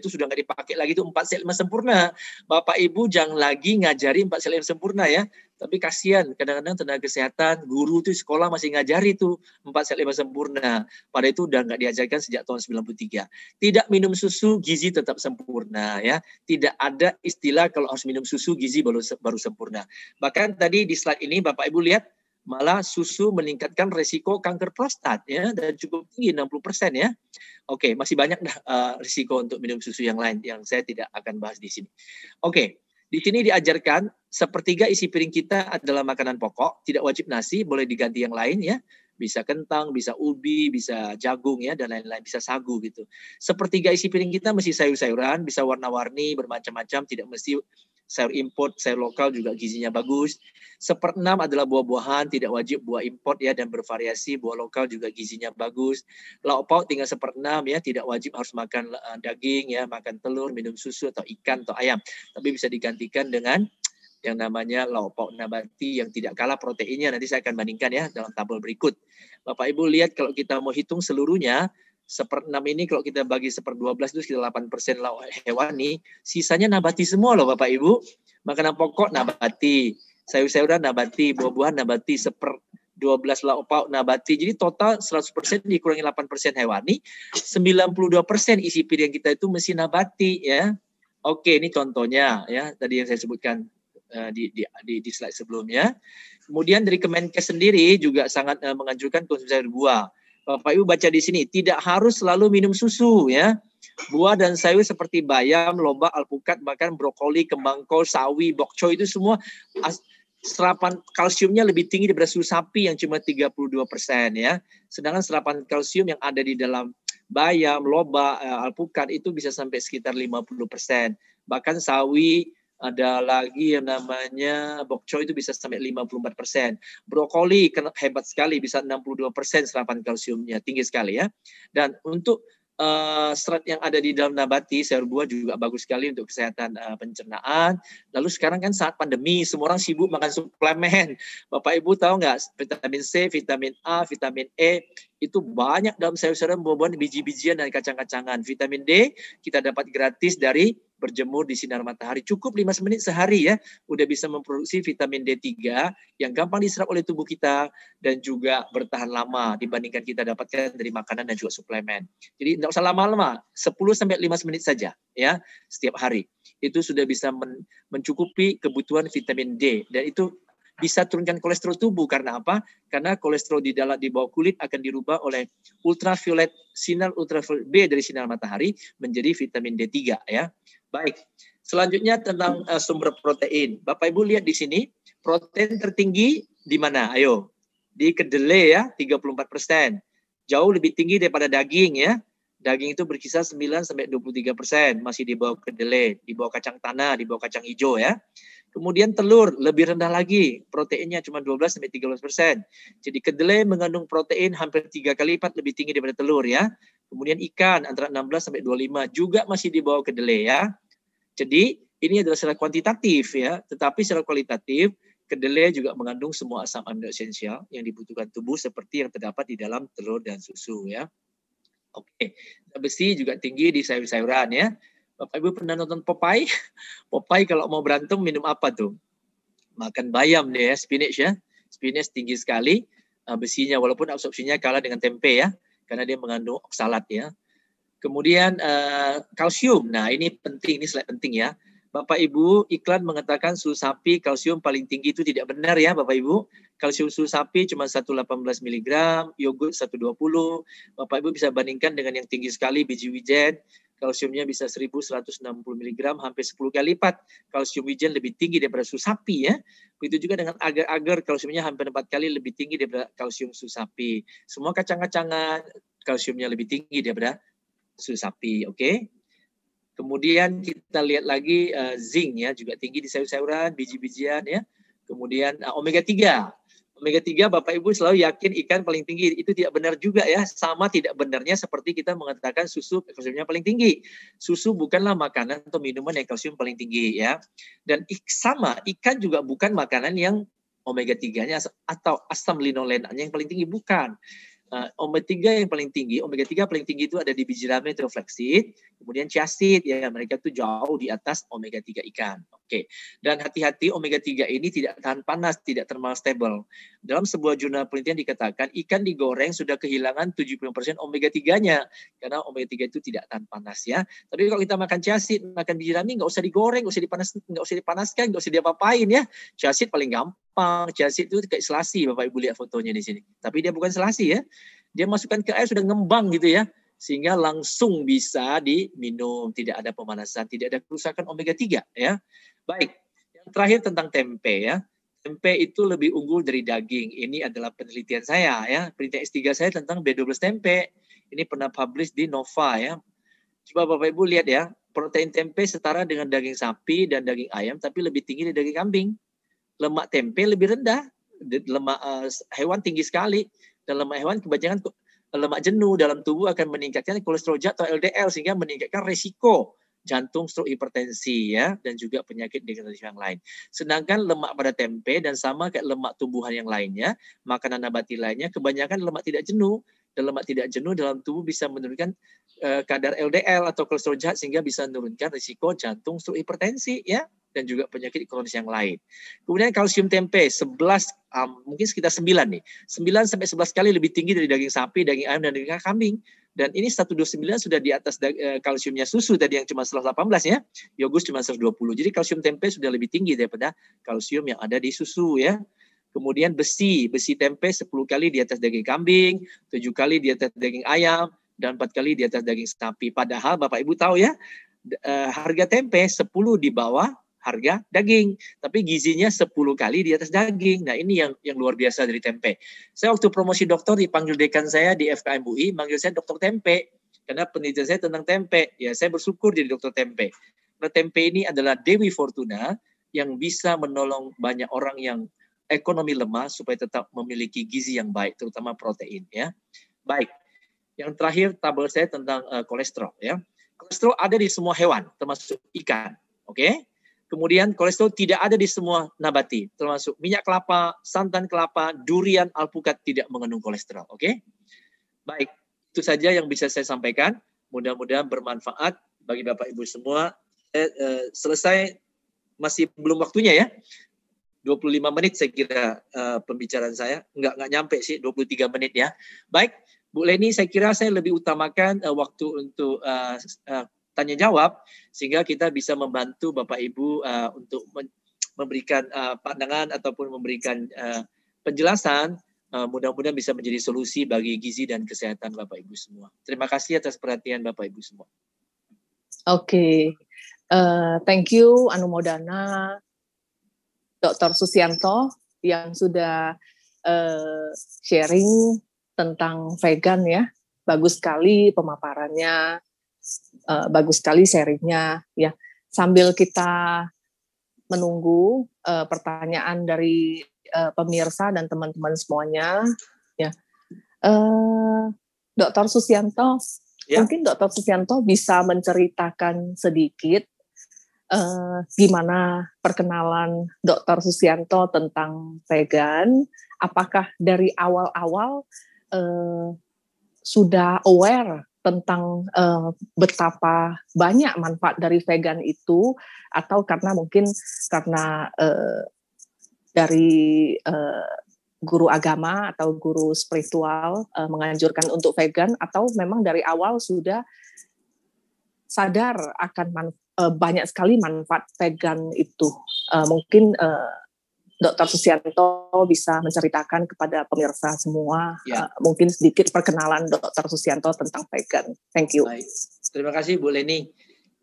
93 itu sudah nggak dipakai lagi itu empat sel lima sempurna. Bapak Ibu jangan lagi ngajari empat sel sempurna ya. Tapi kasihan, kadang-kadang tenaga kesehatan, guru tuh sekolah masih ngajari itu empat sel lima sempurna. Pada itu udah nggak diajarkan sejak tahun 93. Tidak minum susu, gizi tetap sempurna ya. Tidak ada istilah kalau harus minum susu, gizi baru baru sempurna. Bahkan tadi di slide ini Bapak Ibu lihat malah susu meningkatkan resiko kanker prostat ya dan cukup tinggi 60% ya. Oke, masih banyak dah uh, risiko untuk minum susu yang lain yang saya tidak akan bahas di sini. Oke, di sini diajarkan sepertiga isi piring kita adalah makanan pokok, tidak wajib nasi, boleh diganti yang lain ya. Bisa kentang, bisa ubi, bisa jagung ya dan lain-lain, bisa sagu gitu. Sepertiga isi piring kita mesti sayur-sayuran, bisa warna-warni, bermacam-macam, tidak mesti sayur import, sayur lokal juga gizinya bagus. Seperenam adalah buah-buahan, tidak wajib buah import ya dan bervariasi. Buah lokal juga gizinya bagus. Lauk pauk tinggal seperenam ya, tidak wajib harus makan uh, daging ya, makan telur, minum susu atau ikan atau ayam. Tapi bisa digantikan dengan yang namanya lauk pauk nabati yang tidak kalah proteinnya nanti saya akan bandingkan ya dalam tabel berikut. Bapak Ibu lihat kalau kita mau hitung seluruhnya enam ini kalau kita bagi seperdua belas itu sekitar delapan persen hewani, sisanya nabati semua loh Bapak Ibu. Makanan pokok nabati, sayur-sayuran nabati, buah-buahan nabati, seper 12 lauk nabati. Jadi total seratus persen dikurangi delapan 8% hewani, persen isi piring kita itu mesti nabati ya. Oke, ini contohnya ya tadi yang saya sebutkan eh, di, di di di slide sebelumnya. Kemudian dari Kemenkes sendiri juga sangat uh, menganjurkan konsumsi sayur buah Bapak Ibu baca di sini, tidak harus selalu minum susu ya. Buah dan sayur seperti bayam, lobak, alpukat, bahkan brokoli, kembang kol, sawi, bok choy itu semua serapan kalsiumnya lebih tinggi daripada susu sapi yang cuma 32 persen ya. Sedangkan serapan kalsium yang ada di dalam bayam, lobak, eh, alpukat itu bisa sampai sekitar 50 persen. Bahkan sawi, ada lagi yang namanya choy itu bisa sampai 54 persen. Brokoli hebat sekali bisa 62 persen serapan kalsiumnya tinggi sekali ya. Dan untuk uh, serat yang ada di dalam nabati sayur buah juga bagus sekali untuk kesehatan uh, pencernaan. Lalu sekarang kan saat pandemi semua orang sibuk makan suplemen. Bapak Ibu tahu nggak vitamin C, vitamin A, vitamin E itu banyak dalam sayur-sayuran, buah-buahan, biji-bijian dan kacang-kacangan. Vitamin D kita dapat gratis dari berjemur di sinar matahari. Cukup 5 menit sehari ya, udah bisa memproduksi vitamin D3 yang gampang diserap oleh tubuh kita dan juga bertahan lama dibandingkan kita dapatkan dari makanan dan juga suplemen. Jadi tidak usah lama-lama, 10 sampai 5 menit saja ya setiap hari. Itu sudah bisa mencukupi kebutuhan vitamin D dan itu bisa turunkan kolesterol tubuh karena apa? Karena kolesterol di dalam di bawah kulit akan dirubah oleh ultraviolet sinar ultraviolet B dari sinar matahari menjadi vitamin D3 ya. Baik. Selanjutnya tentang uh, sumber protein. Bapak Ibu lihat di sini, protein tertinggi di mana? Ayo. Di kedelai ya, 34%. Jauh lebih tinggi daripada daging ya. Daging itu berkisar 9 sampai 23%, masih di bawah kedelai, di bawah kacang tanah, di bawah kacang hijau ya. Kemudian telur lebih rendah lagi, proteinnya cuma 12 sampai 13 persen. Jadi kedelai mengandung protein hampir tiga kali lipat lebih tinggi daripada telur ya. Kemudian ikan antara 16 sampai 25 juga masih di bawah kedelai ya. Jadi ini adalah secara kuantitatif ya, tetapi secara kualitatif kedelai juga mengandung semua asam amino esensial yang dibutuhkan tubuh seperti yang terdapat di dalam telur dan susu ya. Oke, okay. besi juga tinggi di sayur-sayuran ya. Bapak Ibu pernah nonton Popeye? Popeye kalau mau berantem minum apa tuh? Makan bayam deh ya, spinach ya. Spinach tinggi sekali eh, besinya walaupun absorpsinya kalah dengan tempe ya karena dia mengandung oksalat ya. Kemudian uh, kalsium. Nah, ini penting, ini slide penting ya. Bapak Ibu, iklan mengatakan susu sapi kalsium paling tinggi itu tidak benar ya Bapak Ibu. Kalsium susu sapi cuma 118 mg, yogurt 120. Bapak Ibu bisa bandingkan dengan yang tinggi sekali biji wijen, kalsiumnya bisa 1160 mg hampir 10 kali lipat. Kalsium wijen lebih tinggi daripada susu sapi ya. Begitu juga dengan agar-agar kalsiumnya hampir 4 kali lebih tinggi daripada kalsium susu sapi. Semua kacang-kacangan kalsiumnya lebih tinggi daripada susu sapi. oke? Okay? Kemudian kita lihat lagi uh, zinc ya juga tinggi di sayur-sayuran, biji-bijian ya. Kemudian uh, omega 3 Omega 3 Bapak Ibu selalu yakin ikan paling tinggi. Itu tidak benar juga ya. Sama tidak benarnya seperti kita mengatakan susu kalsiumnya paling tinggi. Susu bukanlah makanan atau minuman yang kalsium paling tinggi ya. Dan ik, sama ikan juga bukan makanan yang omega 3-nya atau asam linolenanya yang paling tinggi bukan. Uh, omega 3 yang paling tinggi, omega 3 paling tinggi itu ada di biji rame kemudian chia ya mereka tuh jauh di atas omega 3 ikan. Oke. Dan hati-hati omega 3 ini tidak tahan panas, tidak thermal stable. Dalam sebuah jurnal penelitian dikatakan ikan digoreng sudah kehilangan 70% omega 3-nya karena omega 3 itu tidak tahan panas ya. Tapi kalau kita makan casit, makan biji rami nggak usah digoreng, nggak usah dipanas, nggak usah dipanaskan, nggak usah diapa-apain ya. Casit paling gampang. Casit itu kayak selasi Bapak Ibu lihat fotonya di sini. Tapi dia bukan selasi ya. Dia masukkan ke air sudah ngembang gitu ya sehingga langsung bisa diminum, tidak ada pemanasan, tidak ada kerusakan omega 3 ya. Baik, yang terakhir tentang tempe ya. Tempe itu lebih unggul dari daging. Ini adalah penelitian saya ya. Penelitian S3 saya tentang B12 tempe. Ini pernah publish di Nova ya. Coba Bapak Ibu lihat ya. Protein tempe setara dengan daging sapi dan daging ayam tapi lebih tinggi dari daging kambing. Lemak tempe lebih rendah. Lemak uh, hewan tinggi sekali dan lemak hewan kebanyakan eh, lemak jenuh dalam tubuh akan meningkatkan kolesterol jahat atau LDL sehingga meningkatkan resiko jantung, stroke, hipertensi ya, dan juga penyakit degeneratif yang lain. Sedangkan lemak pada tempe dan sama kayak lemak tumbuhan yang lainnya, makanan nabati lainnya, kebanyakan lemak tidak jenuh dan lemak tidak jenuh dalam tubuh bisa menurunkan uh, kadar LDL atau kolesterol jahat sehingga bisa menurunkan risiko jantung, stroke, hipertensi ya dan juga penyakit kronis yang lain. Kemudian kalsium tempe 11 um, ah, mungkin sekitar 9 nih. 9 sampai 11 kali lebih tinggi dari daging sapi, daging ayam dan daging kambing dan ini 129 sudah di atas uh, kalsiumnya susu tadi yang cuma 118 ya. Yogurt cuma 120. Jadi kalsium tempe sudah lebih tinggi daripada kalsium yang ada di susu ya. Kemudian besi, besi tempe 10 kali di atas daging kambing, 7 kali di atas daging ayam dan 4 kali di atas daging sapi. Padahal Bapak Ibu tahu ya, uh, harga tempe 10 di bawah harga daging, tapi gizinya 10 kali di atas daging. Nah, ini yang yang luar biasa dari tempe. Saya waktu promosi dokter dipanggil dekan saya di FKM UI, manggil saya dokter tempe karena penelitian saya tentang tempe. Ya, saya bersyukur jadi dokter tempe. Karena tempe ini adalah dewi fortuna yang bisa menolong banyak orang yang ekonomi lemah supaya tetap memiliki gizi yang baik, terutama protein ya. Baik. Yang terakhir tabel saya tentang uh, kolesterol ya. Kolesterol ada di semua hewan, termasuk ikan. Oke. Okay? Kemudian kolesterol tidak ada di semua nabati, termasuk minyak kelapa, santan kelapa, durian, alpukat tidak mengandung kolesterol. Oke, okay? baik itu saja yang bisa saya sampaikan. Mudah-mudahan bermanfaat bagi bapak ibu semua. Eh, eh, selesai masih belum waktunya ya. 25 menit saya kira uh, pembicaraan saya nggak nggak nyampe sih 23 menit ya. Baik, Bu Leni saya kira saya lebih utamakan uh, waktu untuk uh, uh, tanya jawab sehingga kita bisa membantu Bapak Ibu uh, untuk memberikan uh, pandangan ataupun memberikan uh, penjelasan uh, mudah-mudahan bisa menjadi solusi bagi gizi dan kesehatan Bapak Ibu semua. Terima kasih atas perhatian Bapak Ibu semua. Oke. Okay. Uh, thank you Anumodana Dr. Susianto yang sudah uh, sharing tentang vegan ya. Bagus sekali pemaparannya uh, bagus sekali serinya, ya sambil kita menunggu uh, pertanyaan dari uh, pemirsa dan teman-teman semuanya ya uh, dokter Susianto ya. mungkin Dokter Susianto bisa menceritakan sedikit Uh, gimana perkenalan Dokter Susianto tentang vegan? Apakah dari awal-awal sudah aware tentang uh, betapa banyak manfaat dari vegan itu atau karena mungkin karena uh, dari uh, guru agama atau guru spiritual uh, menganjurkan untuk vegan atau memang dari awal sudah sadar akan uh, banyak sekali manfaat vegan itu uh, mungkin uh, Dr. Susianto bisa menceritakan kepada pemirsa semua ya. uh, mungkin sedikit perkenalan Dr. Susianto tentang vegan. Thank you. Baik. Terima kasih Bu Leni.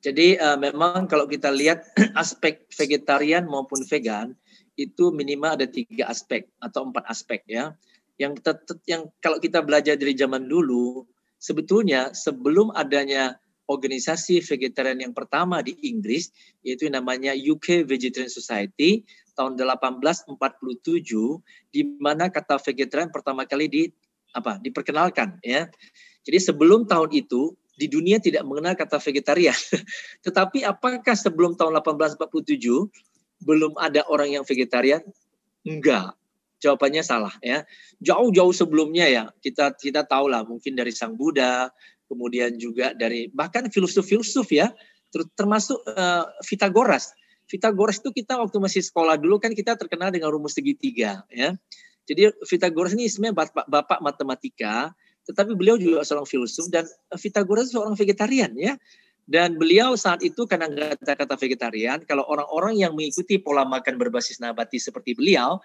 Jadi uh, memang kalau kita lihat aspek vegetarian maupun vegan itu minimal ada tiga aspek atau empat aspek ya. Yang tetap yang kalau kita belajar dari zaman dulu sebetulnya sebelum adanya organisasi vegetarian yang pertama di Inggris yaitu namanya UK Vegetarian Society tahun 1847 di mana kata vegetarian pertama kali di apa diperkenalkan ya. Jadi sebelum tahun itu di dunia tidak mengenal kata vegetarian. Tetapi apakah sebelum tahun 1847 belum ada orang yang vegetarian? Enggak. Jawabannya salah ya. Jauh-jauh sebelumnya ya kita kita tahulah mungkin dari Sang Buddha, kemudian juga dari bahkan filsuf-filsuf ya, termasuk uh, eh, Pythagoras Pitagoras itu kita waktu masih sekolah dulu kan kita terkenal dengan rumus segitiga ya. Jadi Pitagoras ini sebenarnya bapak, bapak matematika, tetapi beliau juga seorang filsuf dan Pitagoras seorang vegetarian ya. Dan beliau saat itu karena kata-kata vegetarian, kalau orang-orang yang mengikuti pola makan berbasis nabati seperti beliau,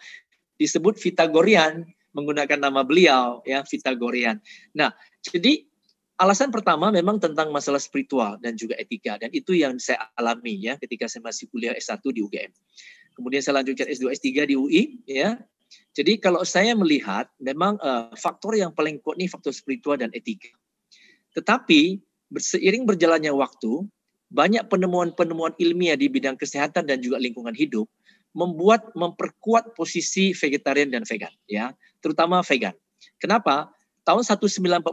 disebut Pitagorian menggunakan nama beliau ya Pitagorian. Nah, jadi Alasan pertama memang tentang masalah spiritual dan juga etika dan itu yang saya alami ya ketika saya masih kuliah S1 di UGM. Kemudian saya lanjutkan S2 S3 di UI ya. Jadi kalau saya melihat memang uh, faktor yang paling kuat ini faktor spiritual dan etika. Tetapi seiring berjalannya waktu banyak penemuan-penemuan ilmiah di bidang kesehatan dan juga lingkungan hidup membuat memperkuat posisi vegetarian dan vegan ya, terutama vegan. Kenapa? tahun 1944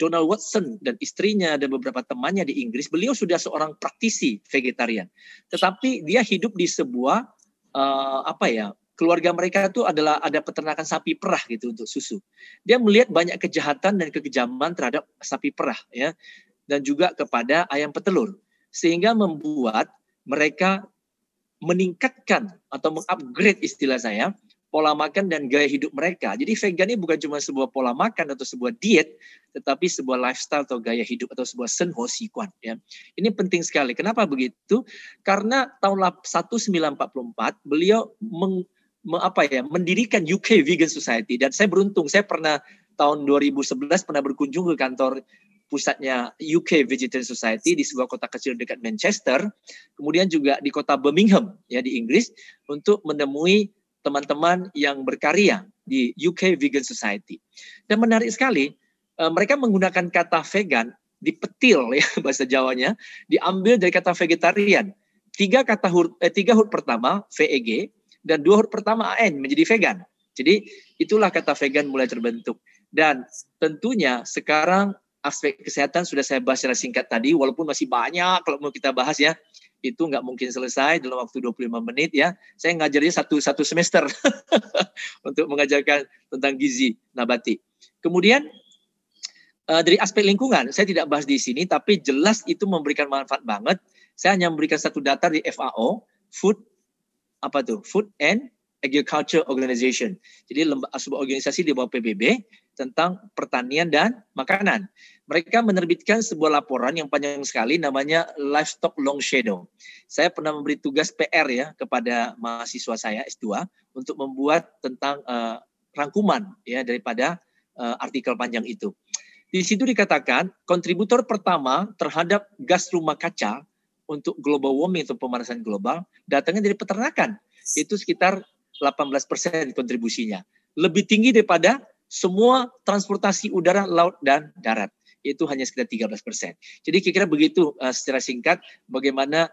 Donald Watson dan istrinya dan beberapa temannya di Inggris beliau sudah seorang praktisi vegetarian tetapi dia hidup di sebuah uh, apa ya keluarga mereka itu adalah ada peternakan sapi perah gitu untuk susu dia melihat banyak kejahatan dan kekejaman terhadap sapi perah ya dan juga kepada ayam petelur sehingga membuat mereka meningkatkan atau mengupgrade istilah saya pola makan dan gaya hidup mereka. Jadi vegan ini bukan cuma sebuah pola makan atau sebuah diet, tetapi sebuah lifestyle atau gaya hidup atau sebuah senho sikuan. Ya. Ini penting sekali. Kenapa begitu? Karena tahun 1944 beliau meng, me, apa ya, mendirikan UK Vegan Society dan saya beruntung saya pernah tahun 2011 pernah berkunjung ke kantor pusatnya UK Vegetarian Society di sebuah kota kecil dekat Manchester, kemudian juga di kota Birmingham ya di Inggris untuk menemui teman-teman yang berkarya di UK Vegan Society. Dan menarik sekali, eh, mereka menggunakan kata vegan dipetil ya bahasa Jawanya, diambil dari kata vegetarian. Tiga kata hur, eh, tiga huruf pertama VEG dan dua huruf pertama AN menjadi vegan. Jadi itulah kata vegan mulai terbentuk. Dan tentunya sekarang aspek kesehatan sudah saya bahas secara singkat tadi walaupun masih banyak kalau mau kita bahas ya itu nggak mungkin selesai dalam waktu 25 menit ya. Saya ngajarnya satu satu semester untuk mengajarkan tentang gizi nabati. Kemudian eh, dari aspek lingkungan, saya tidak bahas di sini, tapi jelas itu memberikan manfaat banget. Saya hanya memberikan satu data di FAO, Food apa tuh? Food and Agriculture Organization. Jadi lembaga sebuah organisasi di bawah PBB tentang pertanian dan makanan. Mereka menerbitkan sebuah laporan yang panjang sekali namanya Livestock Long Shadow. Saya pernah memberi tugas PR ya kepada mahasiswa saya S2 untuk membuat tentang uh, rangkuman ya daripada uh, artikel panjang itu. Di situ dikatakan kontributor pertama terhadap gas rumah kaca untuk global warming atau pemanasan global datangnya dari peternakan. Itu sekitar 18% kontribusinya. Lebih tinggi daripada semua transportasi udara, laut, dan darat. Itu hanya sekitar 13 persen. Jadi kira-kira begitu uh, secara singkat bagaimana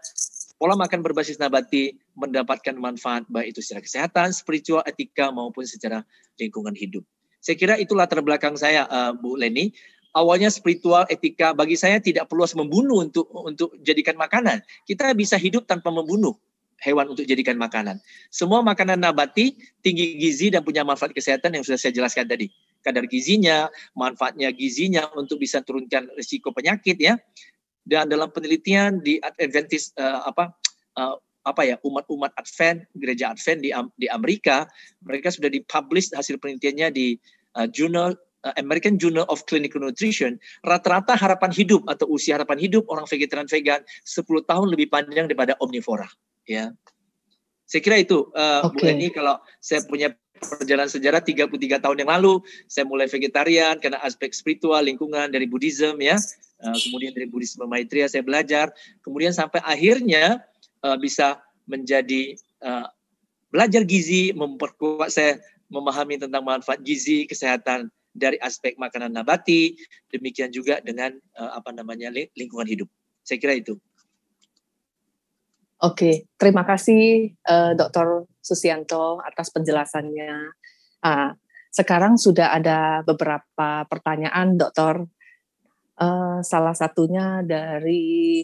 pola makan berbasis nabati mendapatkan manfaat baik itu secara kesehatan, spiritual, etika maupun secara lingkungan hidup. Saya kira itu latar belakang saya, uh, Bu Leni. Awalnya spiritual, etika bagi saya tidak perlu membunuh untuk untuk jadikan makanan. Kita bisa hidup tanpa membunuh hewan untuk jadikan makanan. Semua makanan nabati tinggi gizi dan punya manfaat kesehatan yang sudah saya jelaskan tadi. Kadar gizinya, manfaatnya gizinya untuk bisa turunkan risiko penyakit ya. Dan dalam penelitian di Adventist uh, apa uh, apa ya umat-umat Advent, gereja Advent di di Amerika, mereka sudah dipublish hasil penelitiannya di uh, Journal American Journal of Clinical Nutrition, rata-rata harapan hidup atau usia harapan hidup orang vegetarian vegan 10 tahun lebih panjang daripada omnivora ya saya kira itu uh, eh, okay. Bu Eni kalau saya punya perjalanan sejarah 33 tahun yang lalu saya mulai vegetarian karena aspek spiritual lingkungan dari Buddhism ya uh, kemudian dari Buddhisme Maitreya saya belajar kemudian sampai akhirnya uh, bisa menjadi uh, belajar gizi memperkuat saya memahami tentang manfaat gizi kesehatan dari aspek makanan nabati demikian juga dengan uh, apa namanya lingkungan hidup saya kira itu Oke, terima kasih uh, eh, Dr. Susianto atas penjelasannya. Uh, sekarang sudah ada beberapa pertanyaan, Dokter. Uh, eh, salah satunya dari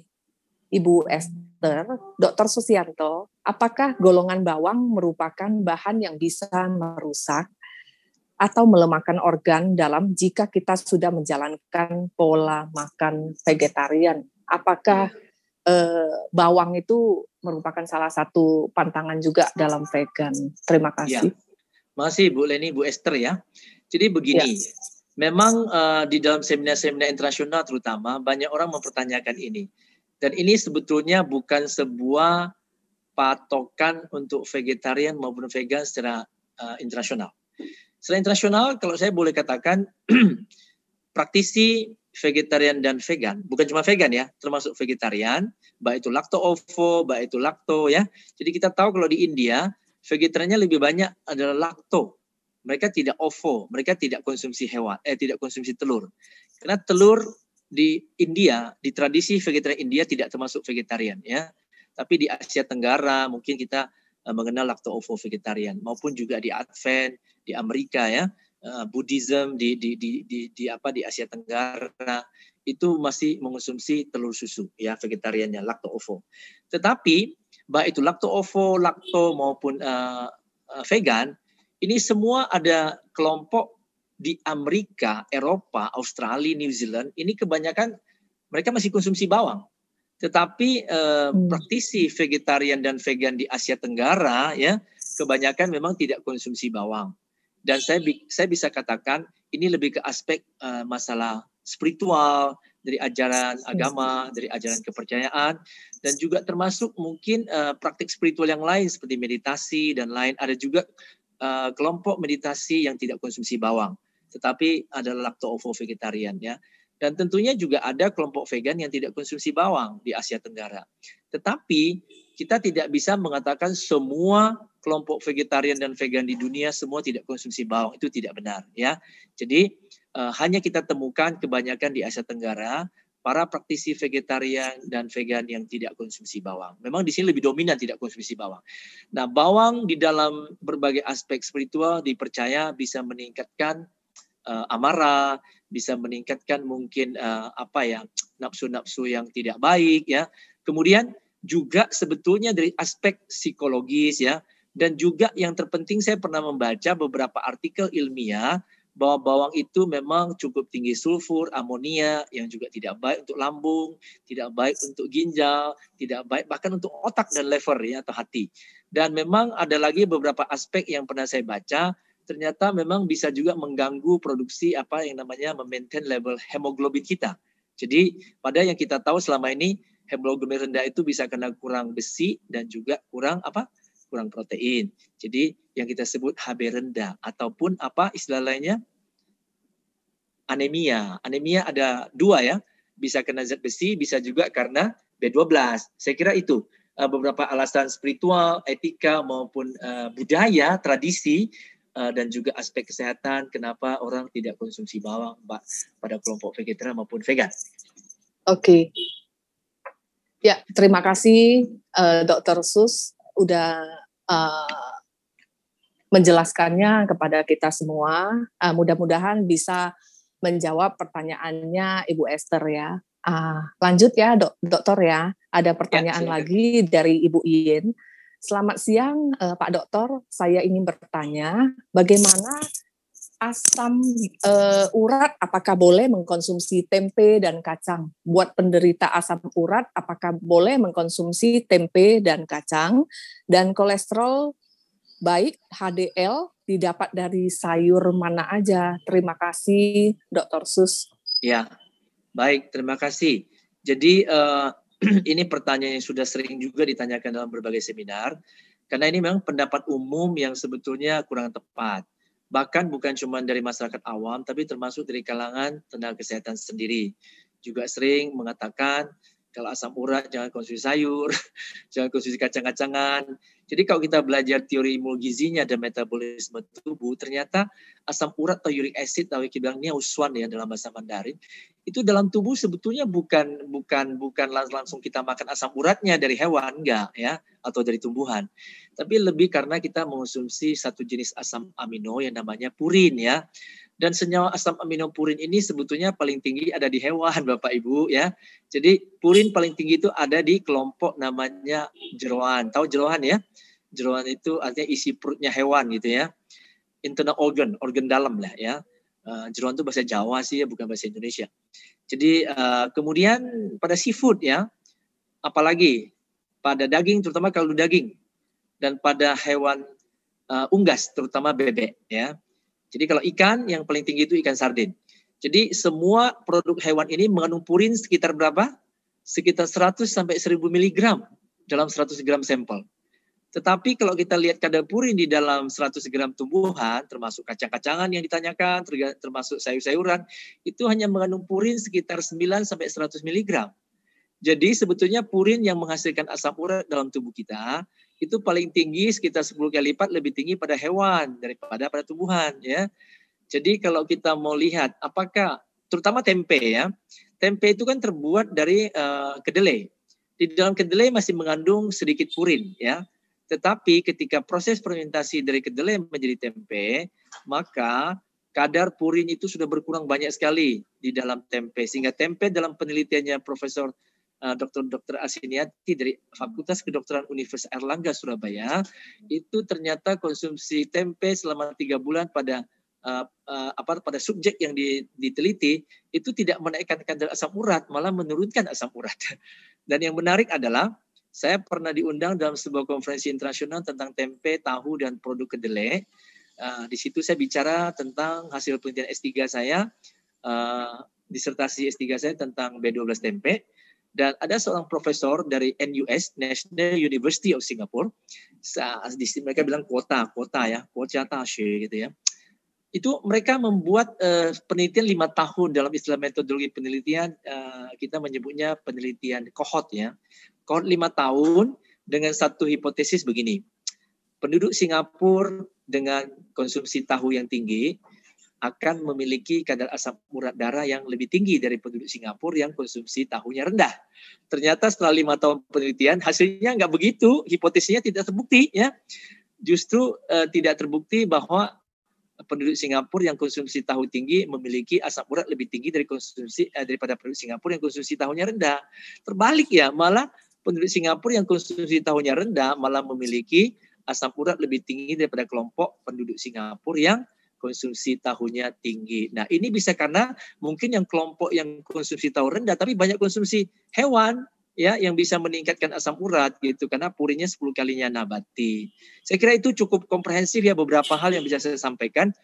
Ibu Esther, Dr. Susianto, apakah golongan bawang merupakan bahan yang bisa merusak atau melemahkan organ dalam jika kita sudah menjalankan pola makan vegetarian? Apakah eh, bawang itu merupakan salah satu pantangan juga dalam vegan. Terima iya. kasih. Ya. Masih Bu Leni, Bu Esther ya. Jadi begini, ya. memang uh, di dalam seminar-seminar internasional terutama banyak orang mempertanyakan ini. Dan ini sebetulnya bukan sebuah patokan untuk vegetarian maupun vegan secara uh, internasional. Secara internasional, kalau saya boleh katakan, praktisi vegetarian dan vegan, bukan cuma vegan ya, termasuk vegetarian, baik itu lacto ovo, baik itu lacto ya. Jadi kita tahu kalau di India vegetariannya lebih banyak adalah lacto Mereka tidak ovo, mereka tidak konsumsi hewan, eh tidak konsumsi telur. Karena telur di India, di tradisi vegetarian India tidak termasuk vegetarian ya. Tapi di Asia Tenggara mungkin kita eh, mengenal lacto ovo vegetarian maupun juga di Advent di Amerika ya Eh, Buddhism di, di di di di apa di Asia Tenggara itu masih mengonsumsi telur susu ya vegetariannya lacto ovo. Tetapi baik itu lacto ovo, lacto maupun uh, vegan ini semua ada kelompok di Amerika, Eropa, Australia, New Zealand ini kebanyakan mereka masih konsumsi bawang. Tetapi eh, hmm. praktisi vegetarian dan vegan di Asia Tenggara ya kebanyakan memang tidak konsumsi bawang. Dan saya saya bisa katakan ini lebih ke aspek uh, masalah spiritual dari ajaran agama, dari ajaran kepercayaan, dan juga termasuk mungkin uh, praktik spiritual yang lain seperti meditasi dan lain. Ada juga uh, kelompok meditasi yang tidak konsumsi bawang, tetapi adalah lakto ovo vegetarian ya. Dan tentunya juga ada kelompok vegan yang tidak konsumsi bawang di Asia Tenggara. Tetapi kita tidak bisa mengatakan semua kelompok vegetarian dan vegan di dunia semua tidak konsumsi bawang itu tidak benar ya. Jadi uh, hanya kita temukan kebanyakan di Asia Tenggara para praktisi vegetarian dan vegan yang tidak konsumsi bawang. Memang di sini lebih dominan tidak konsumsi bawang. Nah, bawang di dalam berbagai aspek spiritual dipercaya bisa meningkatkan uh, amarah, bisa meningkatkan mungkin uh, apa ya nafsu-nafsu yang tidak baik ya. Kemudian juga sebetulnya dari aspek psikologis ya dan juga yang terpenting saya pernah membaca beberapa artikel ilmiah bahwa bawang itu memang cukup tinggi sulfur, amonia yang juga tidak baik untuk lambung, tidak baik untuk ginjal, tidak baik bahkan untuk otak dan liver ya atau hati. Dan memang ada lagi beberapa aspek yang pernah saya baca ternyata memang bisa juga mengganggu produksi apa yang namanya memaintain level hemoglobin kita. Jadi pada yang kita tahu selama ini hemoglobin rendah itu bisa kena kurang besi dan juga kurang apa? kurang protein. Jadi yang kita sebut HB rendah ataupun apa istilah lainnya? anemia. Anemia ada dua ya, bisa kena zat besi, bisa juga karena B12. Saya kira itu eh, beberapa alasan spiritual, etika maupun eh, budaya, tradisi eh, dan juga aspek kesehatan kenapa orang tidak konsumsi bawang Mbak pada kelompok vegetarian maupun vegan. Oke. Okay. Ya, terima kasih uh, eh, Dr. Sus udah uh, menjelaskannya kepada kita semua. Uh, Mudah-mudahan bisa menjawab pertanyaannya Ibu Esther ya. Uh, lanjut ya dok dokter ya, ada ya, pertanyaan ya, lagi dari Ibu Iin. Selamat siang uh, Pak Dokter, saya ingin bertanya bagaimana asam uh, urat, apakah boleh mengkonsumsi tempe dan kacang? Buat penderita asam urat, apakah boleh mengkonsumsi tempe dan kacang? Dan kolesterol baik HDL didapat dari sayur mana aja? Terima kasih, Dr. Sus. Ya, baik. Terima kasih. Jadi uh, ini pertanyaan yang sudah sering juga ditanyakan dalam berbagai seminar, karena ini memang pendapat umum yang sebetulnya kurang tepat Bahkan bukan cuma dari masyarakat awam, tapi termasuk dari kalangan tenaga kesehatan sendiri. Juga sering mengatakan, kalau asam urat jangan konsumsi sayur, jangan konsumsi kacang-kacangan, jadi kalau kita belajar teori imun gizinya dan metabolisme tubuh, ternyata asam urat atau uric acid atau kita bilangnya uswan ya dalam bahasa Mandarin, itu dalam tubuh sebetulnya bukan bukan bukan langsung kita makan asam uratnya dari hewan enggak ya atau dari tumbuhan. Tapi lebih karena kita mengonsumsi satu jenis asam amino yang namanya purin ya. Dan senyawa asam amino purin ini sebetulnya paling tinggi ada di hewan, Bapak Ibu ya. Jadi purin paling tinggi itu ada di kelompok namanya jeroan. Tahu jeroan ya? Jeroan itu artinya isi perutnya hewan gitu ya. Internal organ, organ dalam lah ya. Eh, jeroan itu bahasa Jawa sih ya, bukan bahasa Indonesia. Jadi eh, kemudian pada seafood ya, apalagi pada daging terutama kalau daging dan pada hewan eh, unggas terutama bebek ya. Jadi kalau ikan yang paling tinggi itu ikan sardin. Jadi semua produk hewan ini mengandung purin sekitar berapa? Sekitar 100 sampai 1000 mg dalam 100 gram sampel. Tetapi kalau kita lihat kadar purin di dalam 100 gram tumbuhan, termasuk kacang-kacangan yang ditanyakan, termasuk sayur-sayuran, itu hanya mengandung purin sekitar 9 sampai 100 mg. Jadi sebetulnya purin yang menghasilkan asam urat dalam tubuh kita itu paling tinggi sekitar 10 kali lipat lebih tinggi pada hewan daripada pada tumbuhan ya. Jadi kalau kita mau lihat apakah terutama tempe ya. Tempe itu kan terbuat dari uh, kedelai. Di dalam kedelai masih mengandung sedikit purin ya. Tetapi ketika proses fermentasi dari kedelai menjadi tempe, maka kadar purin itu sudah berkurang banyak sekali di dalam tempe sehingga tempe dalam penelitiannya Profesor Eh, dokter Dr. Asiniati dari Fakultas Kedokteran Universitas Erlangga Surabaya itu ternyata konsumsi tempe selama tiga bulan pada uh, uh, apa pada subjek yang diteliti itu tidak menaikkan kadar asam urat malah menurunkan asam urat. Dan yang menarik adalah saya pernah diundang dalam sebuah konferensi internasional tentang tempe, tahu dan produk kedelai. Uh, di situ saya bicara tentang hasil penelitian S3 saya, uh, disertasi S3 saya tentang B12 tempe. Dan ada seorang profesor dari NUS, National University of Singapore, di sini mereka bilang kota, kota ya, kota tashi gitu ya. Itu mereka membuat uh, penelitian lima tahun dalam istilah metodologi penelitian, uh, kita menyebutnya penelitian cohort ya. Kohort lima tahun dengan satu hipotesis begini. Penduduk Singapura dengan konsumsi tahu yang tinggi akan memiliki kadar asam urat darah yang lebih tinggi dari penduduk Singapura yang konsumsi tahunya rendah. Ternyata setelah lima tahun penelitian hasilnya nggak begitu, hipotesisnya tidak terbukti ya. Justru eh, tidak terbukti bahwa penduduk Singapura yang konsumsi tahu tinggi memiliki asam urat lebih tinggi dari konsumsi eh, daripada penduduk Singapura yang konsumsi tahunya rendah. Terbalik ya, malah penduduk Singapura yang konsumsi tahunya rendah malah memiliki asam urat lebih tinggi daripada kelompok penduduk Singapura yang konsumsi tahunya tinggi. Nah, ini bisa karena mungkin yang kelompok yang konsumsi tahu rendah tapi banyak konsumsi hewan ya yang bisa meningkatkan asam urat gitu karena purinnya 10 kalinya nabati. Saya kira itu cukup komprehensif ya beberapa hal yang bisa saya sampaikan.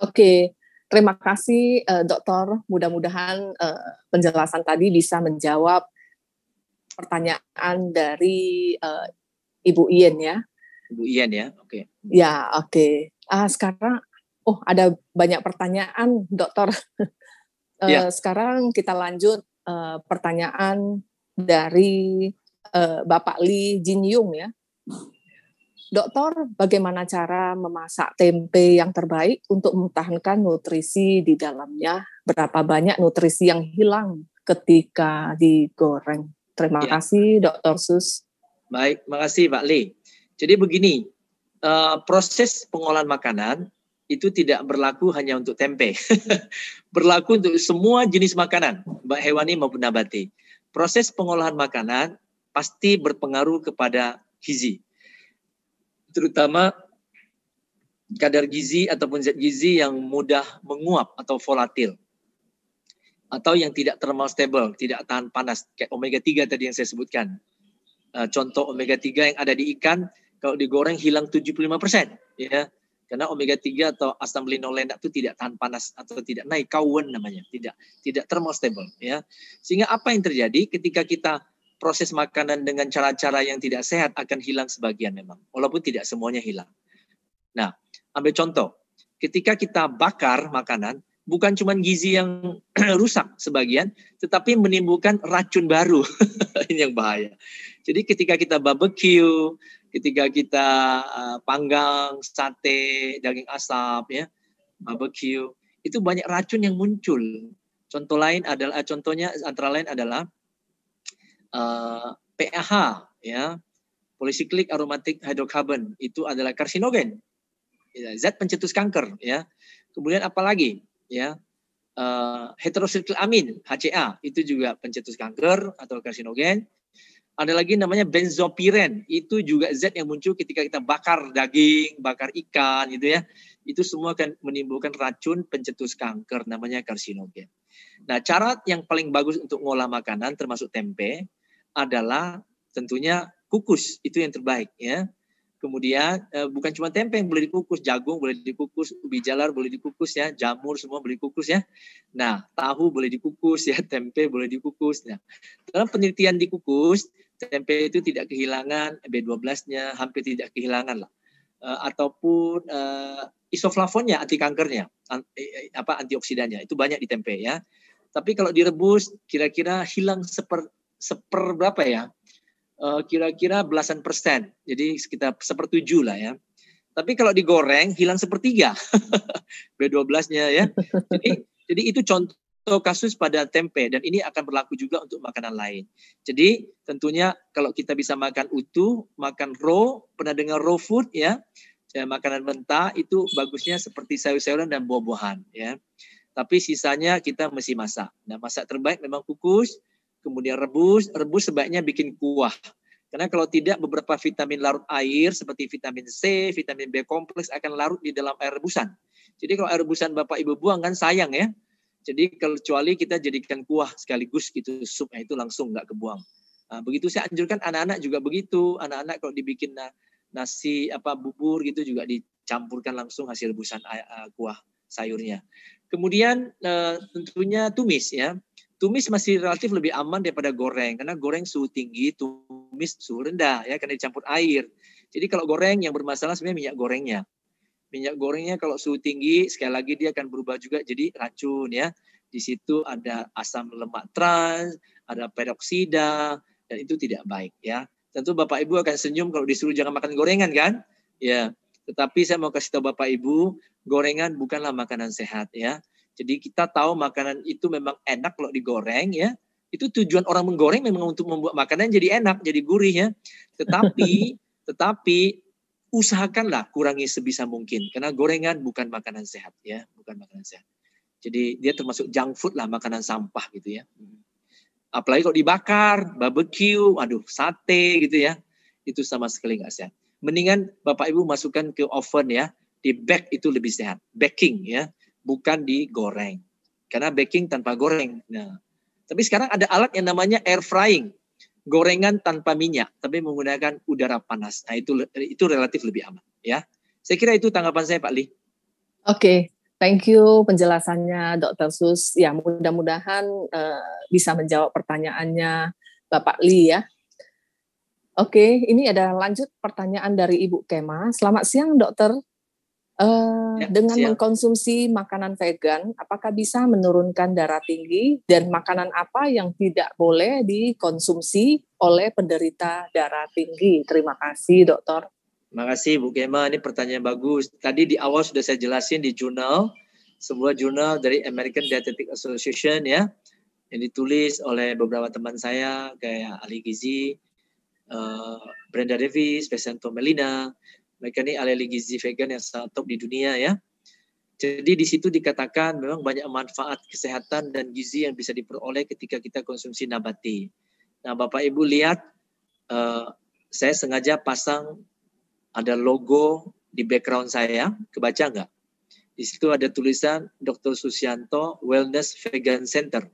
Oke, terima kasih uh, eh, dokter. Mudah-mudahan uh, penjelasan tadi bisa menjawab pertanyaan dari uh, Ibu Ian ya. Ibu Ian ya, oke. Okay. Ya, oke. Okay uh, sekarang oh ada banyak pertanyaan dokter yeah. Ya. sekarang kita lanjut uh, pertanyaan dari uh, Bapak Li Jin Yung ya Dokter, bagaimana cara memasak tempe yang terbaik untuk mempertahankan nutrisi di dalamnya? Berapa banyak nutrisi yang hilang ketika digoreng? Terima yeah. kasih, Dokter Sus. Baik, makasih Pak Li. Jadi begini, Eh, proses pengolahan makanan itu tidak berlaku hanya untuk tempe. berlaku untuk semua jenis makanan, baik hewani maupun nabati. Proses pengolahan makanan pasti berpengaruh kepada gizi. Terutama kadar gizi ataupun zat gizi yang mudah menguap atau volatil. Atau yang tidak thermal stable, tidak tahan panas, kayak omega 3 tadi yang saya sebutkan. Eh, contoh omega 3 yang ada di ikan kalau digoreng hilang 75% ya. Karena omega 3 atau asam linolenat itu tidak tahan panas atau tidak naik kawan namanya, tidak tidak thermostable ya. Sehingga apa yang terjadi ketika kita proses makanan dengan cara-cara yang tidak sehat akan hilang sebagian memang, walaupun tidak semuanya hilang. Nah, ambil contoh, ketika kita bakar makanan bukan cuma gizi yang rusak sebagian, tetapi menimbulkan racun baru. Ini yang bahaya. Jadi ketika kita barbecue, ketika kita uh, panggang sate daging asap ya barbecue itu banyak racun yang muncul contoh lain adalah eh, contohnya antara lain adalah uh, eh, PAH ya polycyclic aromatic hydrocarbon itu adalah karsinogen ya, zat pencetus kanker ya kemudian apalagi ya uh, heterocyclic HCA itu juga pencetus kanker atau karsinogen ada lagi namanya benzopiren, itu juga zat yang muncul ketika kita bakar daging, bakar ikan gitu ya. Itu semua akan menimbulkan racun pencetus kanker namanya karsinogen. Nah, cara yang paling bagus untuk mengolah makanan termasuk tempe adalah tentunya kukus, itu yang terbaik ya. Kemudian eh, bukan cuma tempe yang boleh dikukus, jagung boleh dikukus, ubi jalar boleh dikukus ya, jamur semua boleh dikukus ya. Nah, tahu boleh dikukus ya, tempe boleh dikukus. ya. dalam penelitian dikukus tempe itu tidak kehilangan B12-nya, hampir tidak kehilangan lah. Uh, ataupun uh, eh, isoflavonnya, anti kankernya, an eh, apa antioksidannya itu banyak di tempe ya. Tapi kalau direbus kira-kira hilang seper seper berapa ya? kira-kira uh, belasan persen. Jadi sekitar sepertujuh lah ya. Tapi kalau digoreng hilang sepertiga B12-nya ya. Jadi jadi itu contoh atau kasus pada tempe dan ini akan berlaku juga untuk makanan lain. Jadi tentunya kalau kita bisa makan utuh, makan raw, pernah dengar raw food ya, ya makanan mentah itu bagusnya seperti sayur-sayuran dan buah-buahan ya. Tapi sisanya kita mesti masak. Nah masak terbaik memang kukus, kemudian rebus, rebus sebaiknya bikin kuah. Karena kalau tidak beberapa vitamin larut air seperti vitamin C, vitamin B kompleks akan larut di dalam air rebusan. Jadi kalau air rebusan Bapak Ibu buang kan sayang ya jadi kecuali kita jadikan kuah sekaligus gitu supnya itu langsung nggak kebuang. Nah, begitu saya anjurkan anak-anak juga begitu. Anak-anak kalau dibikin na nasi apa bubur gitu juga dicampurkan langsung hasil rebusan kuah sayurnya. Kemudian eh, tentunya tumis ya. Tumis masih relatif lebih aman daripada goreng karena goreng suhu tinggi, tumis suhu rendah ya karena dicampur air. Jadi kalau goreng yang bermasalah sebenarnya minyak gorengnya minyak gorengnya kalau suhu tinggi sekali lagi dia akan berubah juga jadi racun ya. Di situ ada asam lemak trans, ada peroksida dan itu tidak baik ya. Tentu Bapak Ibu akan senyum kalau disuruh jangan makan gorengan kan? Ya. Tetapi saya mau kasih tahu Bapak Ibu, gorengan bukanlah makanan sehat ya. Jadi kita tahu makanan itu memang enak kalau digoreng ya. Itu tujuan orang menggoreng memang untuk membuat makanan jadi enak, jadi gurih ya. Tetapi tetapi usahakanlah kurangi sebisa mungkin karena gorengan bukan makanan sehat ya, bukan makanan sehat. Jadi dia termasuk junk food lah makanan sampah gitu ya. Hmm. Apalagi kalau dibakar, barbecue, aduh sate gitu ya, itu sama sekali nggak sehat. Mendingan Bapak Ibu masukkan ke oven ya, di bake itu lebih sehat. Baking ya, bukan digoreng. Karena baking tanpa goreng. Nah, tapi sekarang ada alat yang namanya air frying gorengan tanpa minyak tapi menggunakan udara panas. Nah, itu itu relatif lebih aman ya. Saya kira itu tanggapan saya Pak Li. Oke, okay. thank you penjelasannya Dr. Sus. Ya, mudah-mudahan uh, bisa menjawab pertanyaannya Bapak Li ya. Oke, ini ada lanjut pertanyaan dari Ibu Kema. Selamat siang, Dokter. Uh, ya, dengan siap. mengkonsumsi makanan vegan, apakah bisa menurunkan darah tinggi dan makanan apa yang tidak boleh dikonsumsi oleh penderita darah tinggi? Terima kasih, dokter. Terima kasih, Bu Gema. Ini pertanyaan bagus. Tadi di awal sudah saya jelasin di jurnal, sebuah jurnal dari American Dietetic Association ya, yang ditulis oleh beberapa teman saya kayak Ali Gizi, uh, Brenda Davis, Pesento Melina. Mereka ini ahli gizi vegan yang sangat top di dunia ya. Jadi di situ dikatakan memang banyak manfaat kesehatan dan gizi yang bisa diperoleh ketika kita konsumsi nabati. Nah, Bapak Ibu lihat uh, saya sengaja pasang ada logo di background saya, kebaca nggak? Di situ ada tulisan Dr. Susianto Wellness Vegan Center.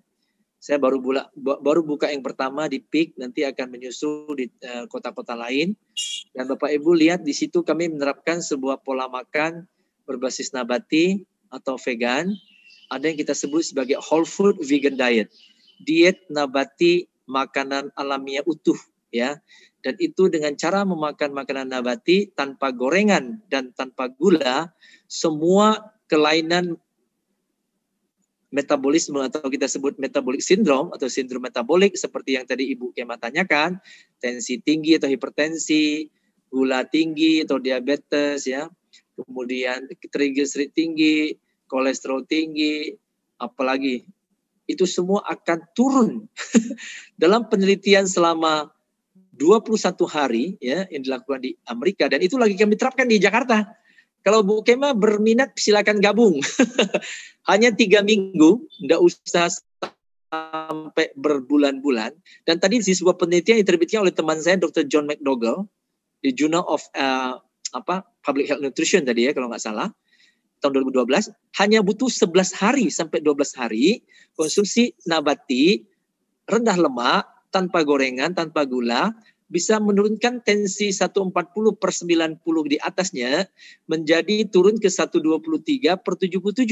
Saya baru, bula, baru buka yang pertama di PIK, nanti akan menyusul di eh, kota-kota uh, kota -kota lain. Dan Bapak Ibu lihat di situ kami menerapkan sebuah pola makan berbasis nabati atau vegan. Ada yang kita sebut sebagai whole food vegan diet. Diet nabati makanan alamiah utuh ya. Dan itu dengan cara memakan makanan nabati tanpa gorengan dan tanpa gula, semua kelainan metabolisme atau kita sebut metabolic syndrome atau sindrom metabolik seperti yang tadi Ibu Kema tanyakan, tensi tinggi atau hipertensi, gula tinggi atau diabetes ya, kemudian triglycerid tinggi, kolesterol tinggi, apalagi itu semua akan turun dalam penelitian selama 21 hari ya yang dilakukan di Amerika dan itu lagi kami terapkan di Jakarta. Kalau Bu Kema berminat silakan gabung. Hanya tiga minggu, tidak usah sampai berbulan-bulan. Dan tadi di sebuah penelitian yang diterbitkan oleh teman saya Dr. John McDougall, di Journal of uh, apa Public Health Nutrition tadi ya kalau nggak salah tahun 2012 hanya butuh 11 hari sampai 12 hari konsumsi nabati rendah lemak tanpa gorengan tanpa gula bisa menurunkan tensi 140 per 90 di atasnya menjadi turun ke 123 per 77.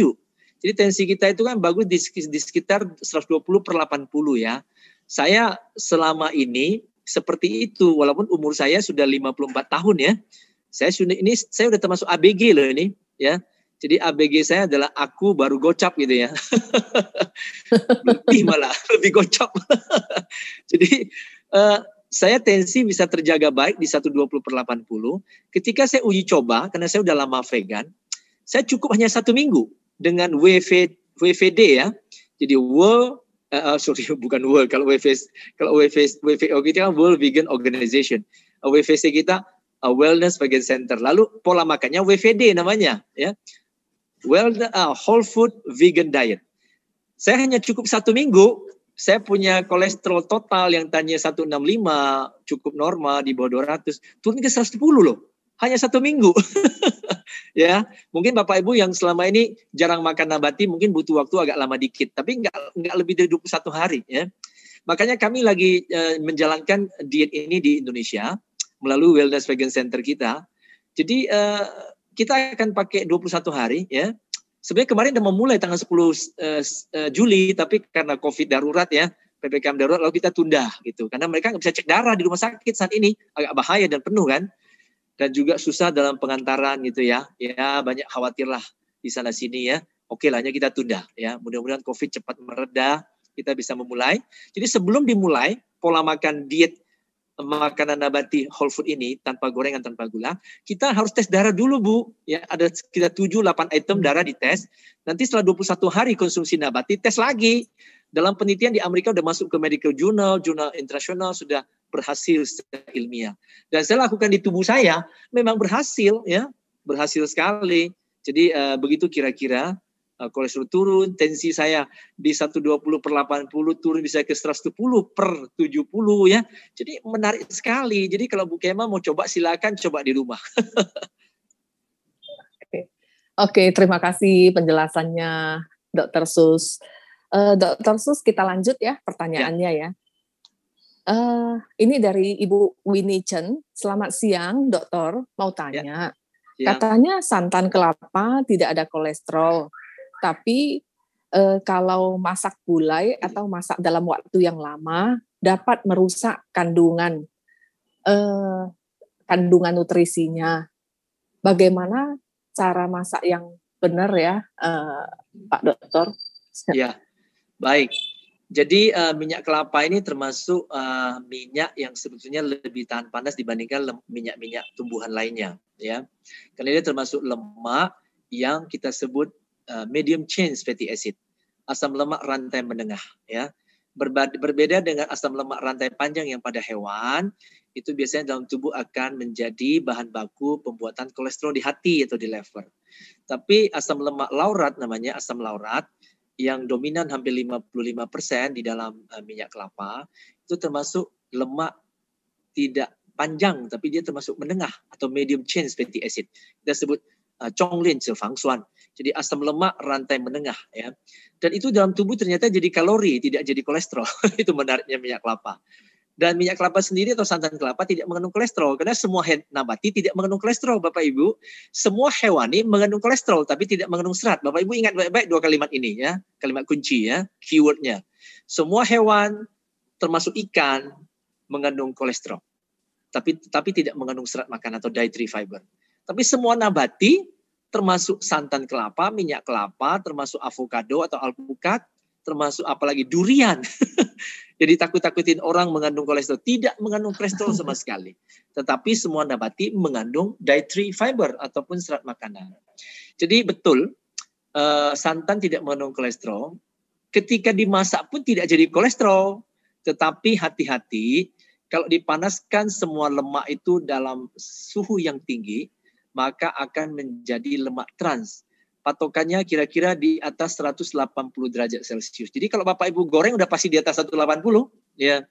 Jadi tensi kita itu kan bagus di, di sekitar 120 per 80 ya. Saya selama ini seperti itu walaupun umur saya sudah 54 tahun ya. Saya sudah ini saya sudah termasuk ABG loh ini ya. Jadi ABG saya adalah aku baru gocap gitu ya. lebih malah, lebih gocap. Jadi uh, saya tensi bisa terjaga baik di 120 per 80. Ketika saya uji coba, karena saya sudah lama vegan, saya cukup hanya satu minggu dengan WV, WVD ya. Jadi World Uh, uh, sorry bukan world kalau WFS kalau WFS WFO kita kan World Vegan Organization uh, WFC kita uh, Wellness Vegan Center lalu pola makannya WVD namanya ya well uh, Whole Food Vegan Diet saya hanya cukup satu minggu saya punya kolesterol total yang tanya 165 cukup normal di bawah 200 turun ke 110 loh hanya satu minggu. ya, mungkin Bapak Ibu yang selama ini jarang makan nabati mungkin butuh waktu agak lama dikit, tapi nggak nggak lebih dari 21 hari ya. Makanya kami lagi e, menjalankan diet ini di Indonesia melalui Wellness Vegan Center kita. Jadi e, kita akan pakai 21 hari ya. Sebenarnya kemarin udah memulai tanggal 10 e, eh, Juli tapi karena Covid darurat ya, PPKM darurat lalu kita tunda gitu. Karena mereka nggak bisa cek darah di rumah sakit saat ini agak bahaya dan penuh kan dan juga susah dalam pengantaran gitu ya. Ya banyak khawatirlah di sana sini ya. Oke lah, kita tunda ya. Mudah-mudahan COVID cepat mereda, kita bisa memulai. Jadi sebelum dimulai pola makan diet makanan nabati whole food ini tanpa gorengan tanpa gula, kita harus tes darah dulu Bu. Ya, ada sekitar tujuh delapan item darah dites. Nanti setelah 21 hari konsumsi nabati tes lagi. Dalam penelitian di Amerika sudah masuk ke medical journal, jurnal internasional sudah berhasil secara ilmiah. Dan saya lakukan di tubuh saya memang berhasil ya, berhasil sekali. Jadi uh, begitu kira-kira uh, kolesterol turun, tensi saya di 120 per 80 turun bisa ke 110 per 70 ya. Jadi menarik sekali. Jadi kalau Bu Kema mau coba silakan coba di rumah. Oke, okay, terima kasih penjelasannya Dr. Sus. Uh, eh, Dr. Sus, kita lanjut ya pertanyaannya ya. ya. Uh, ini dari Ibu Winnie Chen. Selamat siang, dokter. Mau ya, tanya. Ya. Katanya santan kelapa tidak ada kolesterol, tapi uh, kalau masak gulai atau masak dalam waktu yang lama dapat merusak kandungan uh, kandungan nutrisinya. Bagaimana cara masak yang benar ya, uh, Pak Dokter? Ya, Baik. Jadi uh, minyak kelapa ini termasuk uh, minyak yang sebetulnya lebih tahan panas dibandingkan minyak-minyak tumbuhan lainnya, ya. Karena dia termasuk lemak yang kita sebut uh, medium chain fatty acid, asam lemak rantai menengah, ya. Berbeda, berbeda dengan asam lemak rantai panjang yang pada hewan, itu biasanya dalam tubuh akan menjadi bahan baku pembuatan kolesterol di hati atau di liver. Tapi asam lemak laurat namanya asam laurat yang dominan hampir 55% di dalam uh, minyak kelapa itu termasuk lemak tidak panjang tapi dia termasuk menengah atau medium chain fatty acid. Kita sebut uh, eh, fang sulfangsuan. Jadi asam lemak rantai menengah ya. Dan itu dalam tubuh ternyata jadi kalori, tidak jadi kolesterol. itu menariknya minyak kelapa. Dan minyak kelapa sendiri atau santan kelapa tidak mengandung kolesterol karena semua nabati tidak mengandung kolesterol Bapak Ibu. Semua hewani mengandung kolesterol tapi tidak mengandung serat. Bapak Ibu ingat baik-baik dua kalimat ini ya, kalimat kunci ya, keywordnya. Semua hewan termasuk ikan mengandung kolesterol tapi tapi tidak mengandung serat makanan atau dietary fiber. Tapi semua nabati termasuk santan kelapa, minyak kelapa, termasuk avocado atau alpukat, termasuk apalagi durian. Jadi takut-takutin orang mengandung kolesterol. Tidak mengandung kolesterol sama sekali. Tetapi semua nabati mengandung dietary fiber ataupun serat makanan. Jadi betul, uh, santan tidak mengandung kolesterol. Ketika dimasak pun tidak jadi kolesterol. Tetapi hati-hati, kalau dipanaskan semua lemak itu dalam suhu yang tinggi, maka akan menjadi lemak trans patokannya kira-kira di atas 180 derajat Celcius. Jadi kalau Bapak Ibu goreng udah pasti di atas 180 ya.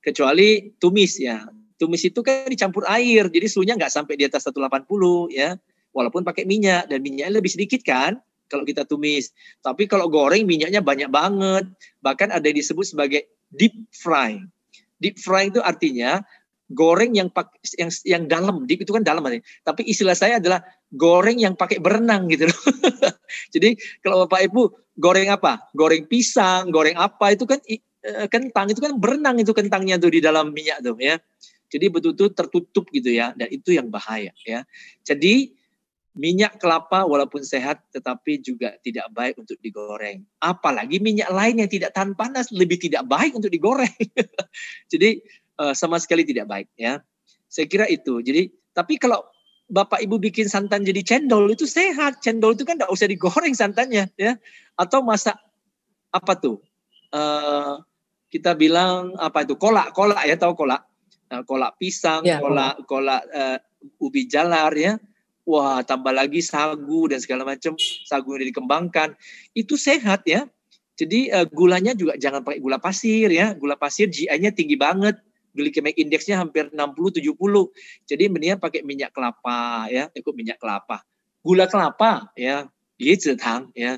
Kecuali tumis ya. Tumis itu kan dicampur air, jadi suhunya nggak sampai di atas 180 ya. Walaupun pakai minyak dan minyaknya lebih sedikit kan kalau kita tumis. Tapi kalau goreng minyaknya banyak banget. Bahkan ada yang disebut sebagai deep fry. Deep fry itu artinya goreng yang pak, yang yang dalam deep itu kan dalam artinya. tapi istilah saya adalah goreng yang pakai berenang gitu loh. jadi kalau bapak ibu goreng apa goreng pisang goreng apa itu kan eh, kentang itu kan berenang itu kentangnya tuh di dalam minyak tuh ya jadi betul-betul tertutup gitu ya dan itu yang bahaya ya jadi minyak kelapa walaupun sehat tetapi juga tidak baik untuk digoreng. Apalagi minyak lain yang tidak tahan panas lebih tidak baik untuk digoreng. Jadi uh, sama sekali tidak baik ya. Saya kira itu. Jadi tapi kalau Bapak Ibu bikin santan jadi cendol itu sehat. Cendol itu kan enggak usah digoreng santannya ya. Atau masak apa tuh? Uh, kita bilang apa itu? Kolak, kolak ya tahu kolak. Nah, kolak pisang, ya, kolak kolak uh, ubi jalar ya. Wah, tambah lagi sagu dan segala macam sagu yang dikembangkan. Itu sehat ya. Jadi uh, gulanya juga jangan pakai gula pasir ya. Gula pasir GI-nya tinggi banget glycemic indexnya hampir 60-70. Jadi mendingan pakai minyak kelapa ya, ikut minyak kelapa. Gula kelapa ya, yezetang gitu, ya.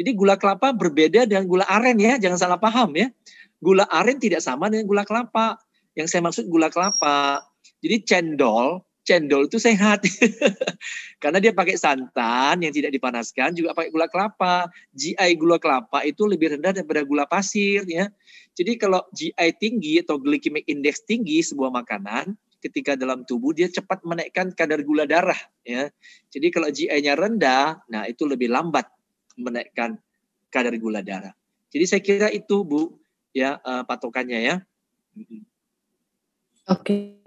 Jadi gula kelapa berbeda dengan gula aren ya, jangan salah paham ya. Gula aren tidak sama dengan gula kelapa. Yang saya maksud gula kelapa. Jadi cendol cendol itu sehat. Karena dia pakai santan yang tidak dipanaskan, juga pakai gula kelapa. GI gula kelapa itu lebih rendah daripada gula pasir ya. Jadi kalau GI tinggi atau glycemic index tinggi sebuah makanan, ketika dalam tubuh dia cepat menaikkan kadar gula darah ya. Jadi kalau GI-nya rendah, nah itu lebih lambat menaikkan kadar gula darah. Jadi saya kira itu Bu ya uh, patokannya ya. Mm -hmm. Oke,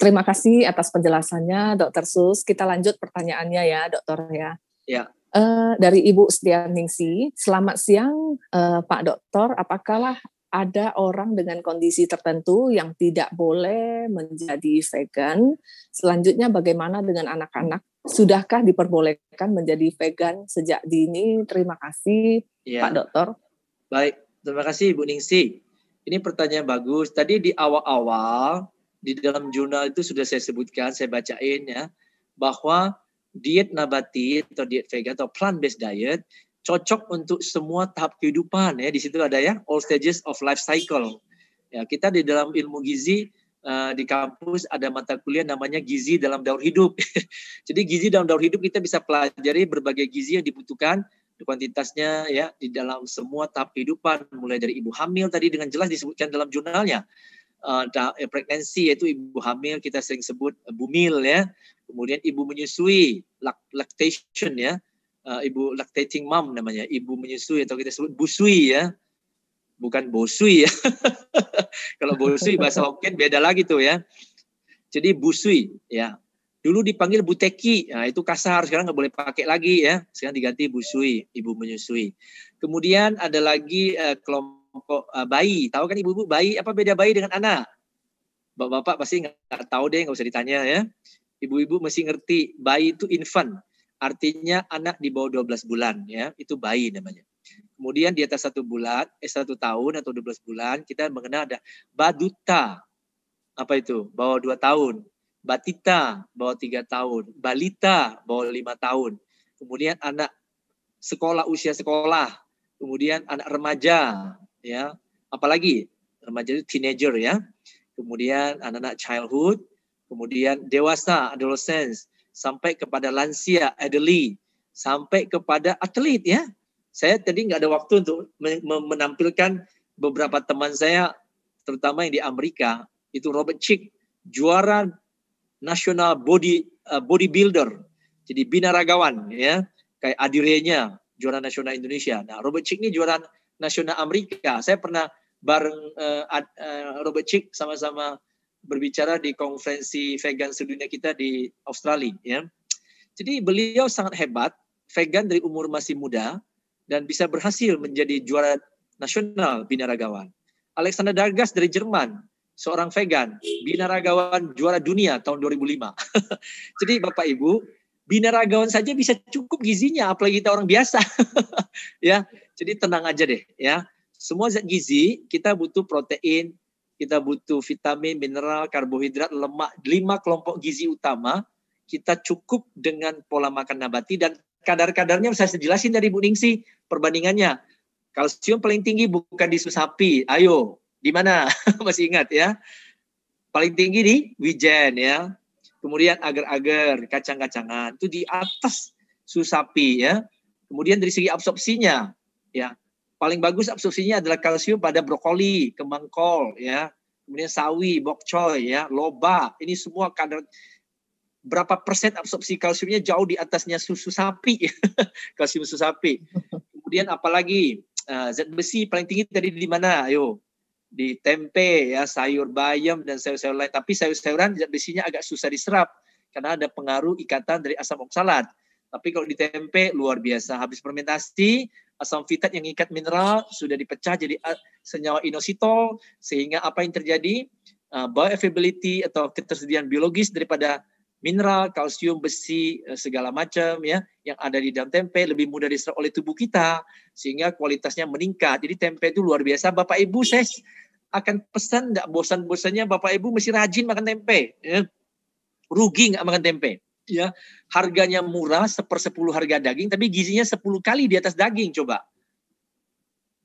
terima kasih atas penjelasannya, Dokter Sus. Kita lanjut pertanyaannya ya, Dokter ya. Ya. Uh, dari Ibu Setianingsi, selamat siang uh, Pak Dokter. Apakah ada orang dengan kondisi tertentu yang tidak boleh menjadi vegan? Selanjutnya bagaimana dengan anak-anak? Sudahkah diperbolehkan menjadi vegan sejak dini? Terima kasih ya. Pak Dokter. Baik, terima kasih Ibu Ningsi. Ini pertanyaan bagus. Tadi di awal-awal di dalam jurnal itu sudah saya sebutkan, saya bacain ya, bahwa diet nabati atau diet vegan atau plant-based diet cocok untuk semua tahap kehidupan ya. Di situ ada ya all stages of life cycle. Ya, kita di dalam ilmu gizi eh, di kampus ada mata kuliah namanya gizi dalam daur hidup. Jadi gizi dalam daur hidup kita bisa pelajari berbagai gizi yang dibutuhkan kuantitasnya ya di dalam semua tahap kehidupan mulai dari ibu hamil tadi dengan jelas disebutkan dalam jurnalnya uh, pregnancy yaitu ibu hamil kita sering sebut uh, eh, bumil ya kemudian ibu menyusui lactation ya uh, ibu lactating mom namanya ibu menyusui atau kita sebut busui ya bukan bosui ya kalau bosui bahasa Hokkien beda lagi tuh ya jadi busui ya Dulu dipanggil Buteki, nah itu kasar, sekarang nggak boleh pakai lagi ya. Sekarang diganti busui, ibu menyusui. Kemudian ada lagi eh, kelompok eh, bayi. Tahu kan ibu-ibu bayi, apa beda bayi dengan anak? Bapak-bapak pasti nggak tahu deh, nggak usah ditanya ya. Ibu-ibu mesti ngerti, bayi itu infant. Artinya anak di bawah 12 bulan ya, itu bayi namanya. Kemudian di atas satu bulan, eh satu tahun atau 12 bulan, kita mengenal ada baduta. Apa itu? Bawah dua tahun. Batita bawah tiga tahun, balita bawah lima tahun, kemudian anak sekolah usia sekolah, kemudian anak remaja, ya, apalagi remaja itu teenager ya, kemudian anak-anak childhood, kemudian dewasa adolescence, sampai kepada lansia elderly, sampai kepada atlet ya. Saya tadi nggak ada waktu untuk menampilkan beberapa teman saya, terutama yang di Amerika, itu Robert Chick, juara national body uh, bodybuilder jadi binaragawan ya kayak Adirenya juara nasional Indonesia nah Robert Chick ini juara nasional Amerika saya pernah bareng uh, uh, Robert Chick sama-sama berbicara di konferensi vegan sedunia kita di Australia ya jadi beliau sangat hebat vegan dari umur masih muda dan bisa berhasil menjadi juara nasional binaragawan Alexander Dargas dari Jerman seorang vegan, binaragawan juara dunia tahun 2005. Jadi Bapak Ibu, binaragawan saja bisa cukup gizinya, apalagi kita orang biasa. ya, jadi tenang aja deh ya. Semua zat gizi kita butuh protein, kita butuh vitamin, mineral, karbohidrat, lemak, lima kelompok gizi utama kita cukup dengan pola makan nabati dan kadar-kadarnya bisa saya jelasin dari Bu Ningsi perbandingannya. Kalsium paling tinggi bukan di susu sapi, ayo di mana? Masih ingat ya? Paling tinggi di wijen ya. Kemudian agar-agar, kacang-kacangan itu di atas susapi ya. Kemudian dari segi absorpsinya ya. Paling bagus absorpsinya adalah kalsium pada brokoli, kembang kol ya. Kemudian sawi, bok choy ya, loba. Ini semua kadar berapa persen absorpsi kalsiumnya jauh di atasnya susu sapi, kalsium susu sapi. Kemudian apalagi uh, zat besi paling tinggi tadi di mana? Ayo, di tempe ya sayur bayam dan sayur-sayur lain tapi sayur-sayuran besinya agak susah diserap karena ada pengaruh ikatan dari asam oksalat tapi kalau di tempe luar biasa habis fermentasi asam fitat yang ikat mineral sudah dipecah jadi eh, senyawa inositol sehingga apa yang terjadi uh, bioavailability atau ketersediaan biologis daripada mineral, kalsium, besi, eh, segala macam ya yang ada di dalam tempe lebih mudah diserap oleh tubuh kita sehingga kualitasnya meningkat. Jadi tempe itu luar biasa. Bapak Ibu saya akan pesan tidak bosan-bosannya Bapak Ibu mesti rajin makan tempe. Ya. Rugi nggak makan tempe. Ya, harganya murah sepersepuluh harga daging, tapi gizinya sepuluh kali di atas daging coba.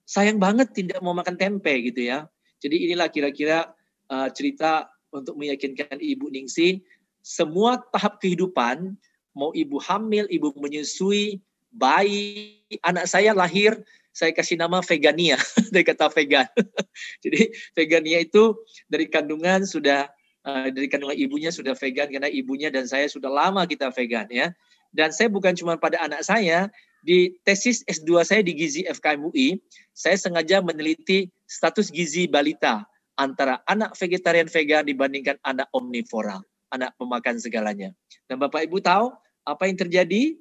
Sayang banget tidak mau makan tempe gitu ya. Jadi inilah kira-kira uh, cerita untuk meyakinkan Ibu Ningsin semua tahap kehidupan, mau ibu hamil, ibu menyusui, bayi, anak saya lahir, saya kasih nama vegania dari kata vegan. Jadi vegania itu dari kandungan sudah eh, dari kandungan ibunya sudah vegan karena ibunya dan saya sudah lama kita vegan ya. Dan saya bukan cuma pada anak saya, di tesis S2 saya di gizi FKM UI, saya sengaja meneliti status gizi balita antara anak vegetarian vegan dibandingkan anak omnivora anak pemakan segalanya. Dan Bapak Ibu tahu apa yang terjadi?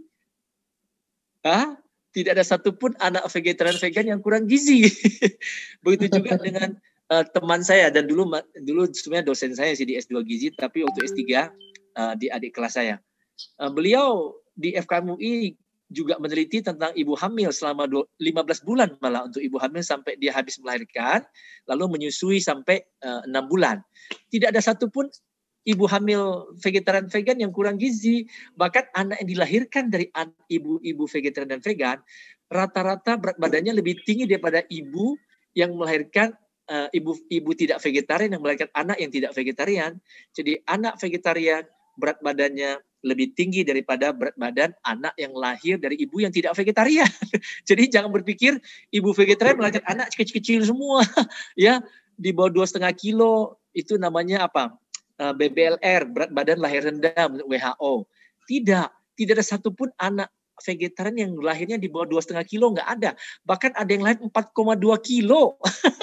Hah? Tidak ada satupun anak vegetarian vegan yang kurang gizi. Begitu juga dengan uh, teman saya dan dulu dulu sebenarnya dosen saya sih di S2 gizi tapi untuk S3 uh, di adik kelas saya. Uh, beliau di FKMUI juga meneliti tentang ibu hamil selama 15 bulan malah untuk ibu hamil sampai dia habis melahirkan lalu menyusui sampai uh, eh, 6 bulan. Tidak ada satupun ibu hamil vegetarian vegan yang kurang gizi, bahkan anak yang dilahirkan dari ibu-ibu vegetarian dan vegan rata-rata berat badannya lebih tinggi daripada ibu yang melahirkan ibu-ibu eh, uh, tidak vegetarian yang melahirkan anak yang tidak vegetarian. Jadi anak vegetarian berat badannya lebih tinggi daripada berat badan anak yang lahir dari ibu yang tidak vegetarian. Jadi jangan berpikir ibu vegetarian melahirkan anak kecil-kecil semua, ya di bawah dua setengah kilo itu namanya apa? Eh, BBLR, berat badan lahir rendah menurut WHO. Tidak, tidak ada satupun anak vegetarian yang lahirnya di bawah dua setengah kilo nggak ada. Bahkan ada yang lahir 4,2 kilo.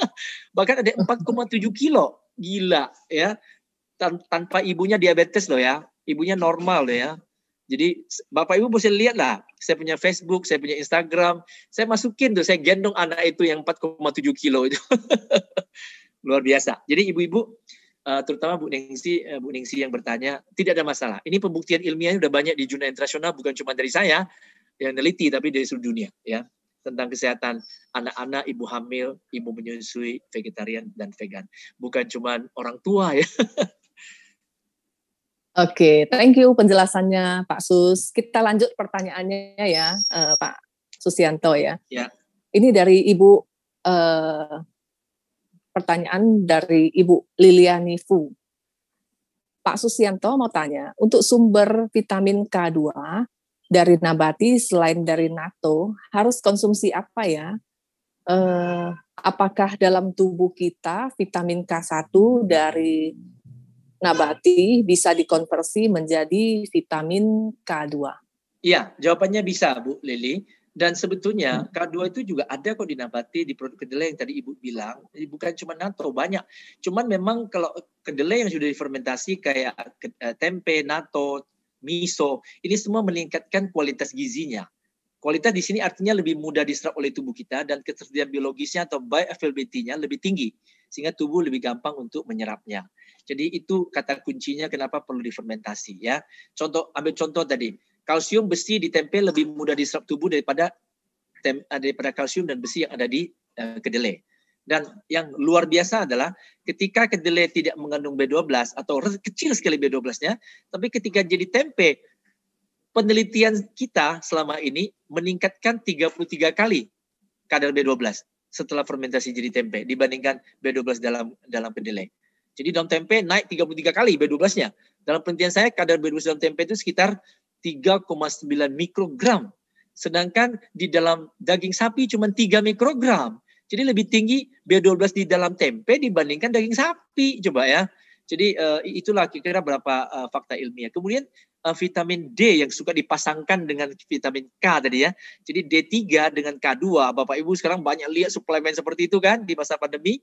Bahkan ada 4,7 kilo. Gila ya. Tan tanpa ibunya diabetes loh ya. Ibunya normal loh ya. Jadi Bapak Ibu bisa lihat lah, saya punya Facebook, saya punya Instagram, saya masukin tuh, saya gendong anak itu yang 4,7 kilo itu. Luar biasa. Jadi ibu-ibu, uh, terutama Bu Ningsi, uh, Bu Ningsi yang bertanya, tidak ada masalah. Ini pembuktian ilmiahnya sudah banyak di jurnal internasional, bukan cuma dari saya yang neliti, tapi dari seluruh dunia ya tentang kesehatan anak-anak, ibu hamil, ibu menyusui, vegetarian dan vegan. Bukan cuma orang tua ya. Oke, okay, thank you penjelasannya Pak Sus. Kita lanjut pertanyaannya ya, uh, Pak Susianto ya. Ya. Ini dari Ibu uh, pertanyaan dari Ibu Liliani Fu. Pak Susianto mau tanya, untuk sumber vitamin K2 dari nabati selain dari natto harus konsumsi apa ya? Eh, apakah dalam tubuh kita vitamin K1 dari nabati bisa dikonversi menjadi vitamin K2? Iya, jawabannya bisa, Bu Lili dan sebetulnya hmm. K2 itu juga ada kok di di produk kedelai yang tadi Ibu bilang, bukan cuma natto banyak. Cuman memang kalau kedelai yang sudah difermentasi kayak eh, tempe, natto, miso, ini semua meningkatkan kualitas gizinya. Kualitas di sini artinya lebih mudah diserap oleh tubuh kita dan ketersediaan biologisnya atau bioavailability-nya lebih tinggi sehingga tubuh lebih gampang untuk menyerapnya. Jadi itu kata kuncinya kenapa perlu difermentasi ya. Contoh ambil contoh tadi kalsium besi di tempe lebih mudah diserap tubuh daripada tem, eh, daripada kalsium dan besi yang ada di uh, kedelai. Dan yang luar biasa adalah ketika kedelai tidak mengandung B12 atau kecil sekali B12-nya, tapi ketika jadi tempe, penelitian kita selama ini meningkatkan 33 kali kadar B12 setelah fermentasi jadi tempe dibandingkan B12 dalam dalam kedelai. Jadi dalam tempe naik 33 kali B12-nya. Dalam penelitian saya kadar B12 dalam tempe itu sekitar 3,9 mikrogram. Sedangkan di dalam daging sapi cuma 3 mikrogram. Jadi lebih tinggi B12 di dalam tempe dibandingkan daging sapi. Coba ya. Jadi uh, itulah kira-kira berapa uh, fakta ilmiah. Kemudian uh, vitamin D yang suka dipasangkan dengan vitamin K tadi ya. Jadi D3 dengan K2. Bapak Ibu sekarang banyak lihat suplemen seperti itu kan di masa pandemi.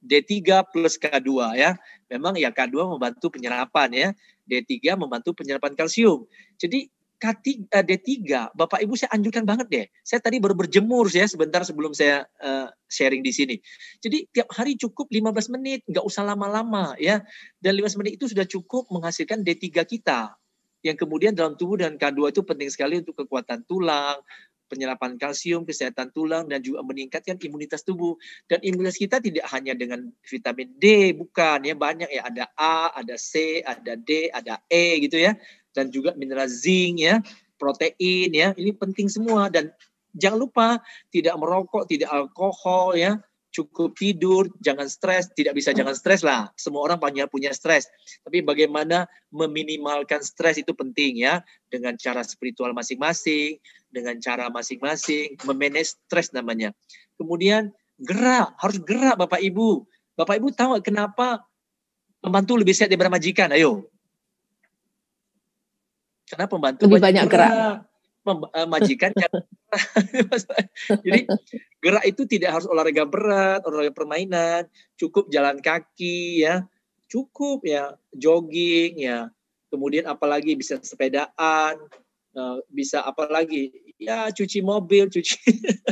D3 plus K2 ya. Memang ya K2 membantu penyerapan ya. D3 membantu penyerapan kalsium. Jadi K3, eh, D3, Bapak Ibu saya anjurkan banget deh. Saya tadi baru berjemur ya sebentar sebelum saya uh, sharing di sini. Jadi tiap hari cukup 15 menit, nggak usah lama-lama ya. Dan 15 menit itu sudah cukup menghasilkan D3 kita yang kemudian dalam tubuh dan K2 itu penting sekali untuk kekuatan tulang, penyerapan kalsium, kesehatan tulang, dan juga meningkatkan imunitas tubuh. Dan imunitas kita tidak hanya dengan vitamin D, bukan ya banyak ya ada A, ada C, ada D, ada E gitu ya, dan juga mineral zinc ya, protein ya, ini penting semua dan jangan lupa tidak merokok, tidak alkohol ya, cukup tidur, jangan stres, tidak bisa jangan stres lah. Semua orang punya punya stres. Tapi bagaimana meminimalkan stres itu penting ya dengan cara spiritual masing-masing, dengan cara masing-masing, memanage stres namanya. Kemudian gerak, harus gerak Bapak Ibu. Bapak Ibu tahu kenapa pembantu lebih sehat daripada majikan? Ayo. Karena pembantu lebih banyak gerak. gerak. Eh, majikan jadi Gerak itu tidak harus olahraga berat, olahraga permainan, cukup jalan kaki ya, cukup ya jogging ya. Kemudian apalagi bisa sepedaan, eh, bisa apalagi ya cuci mobil, cuci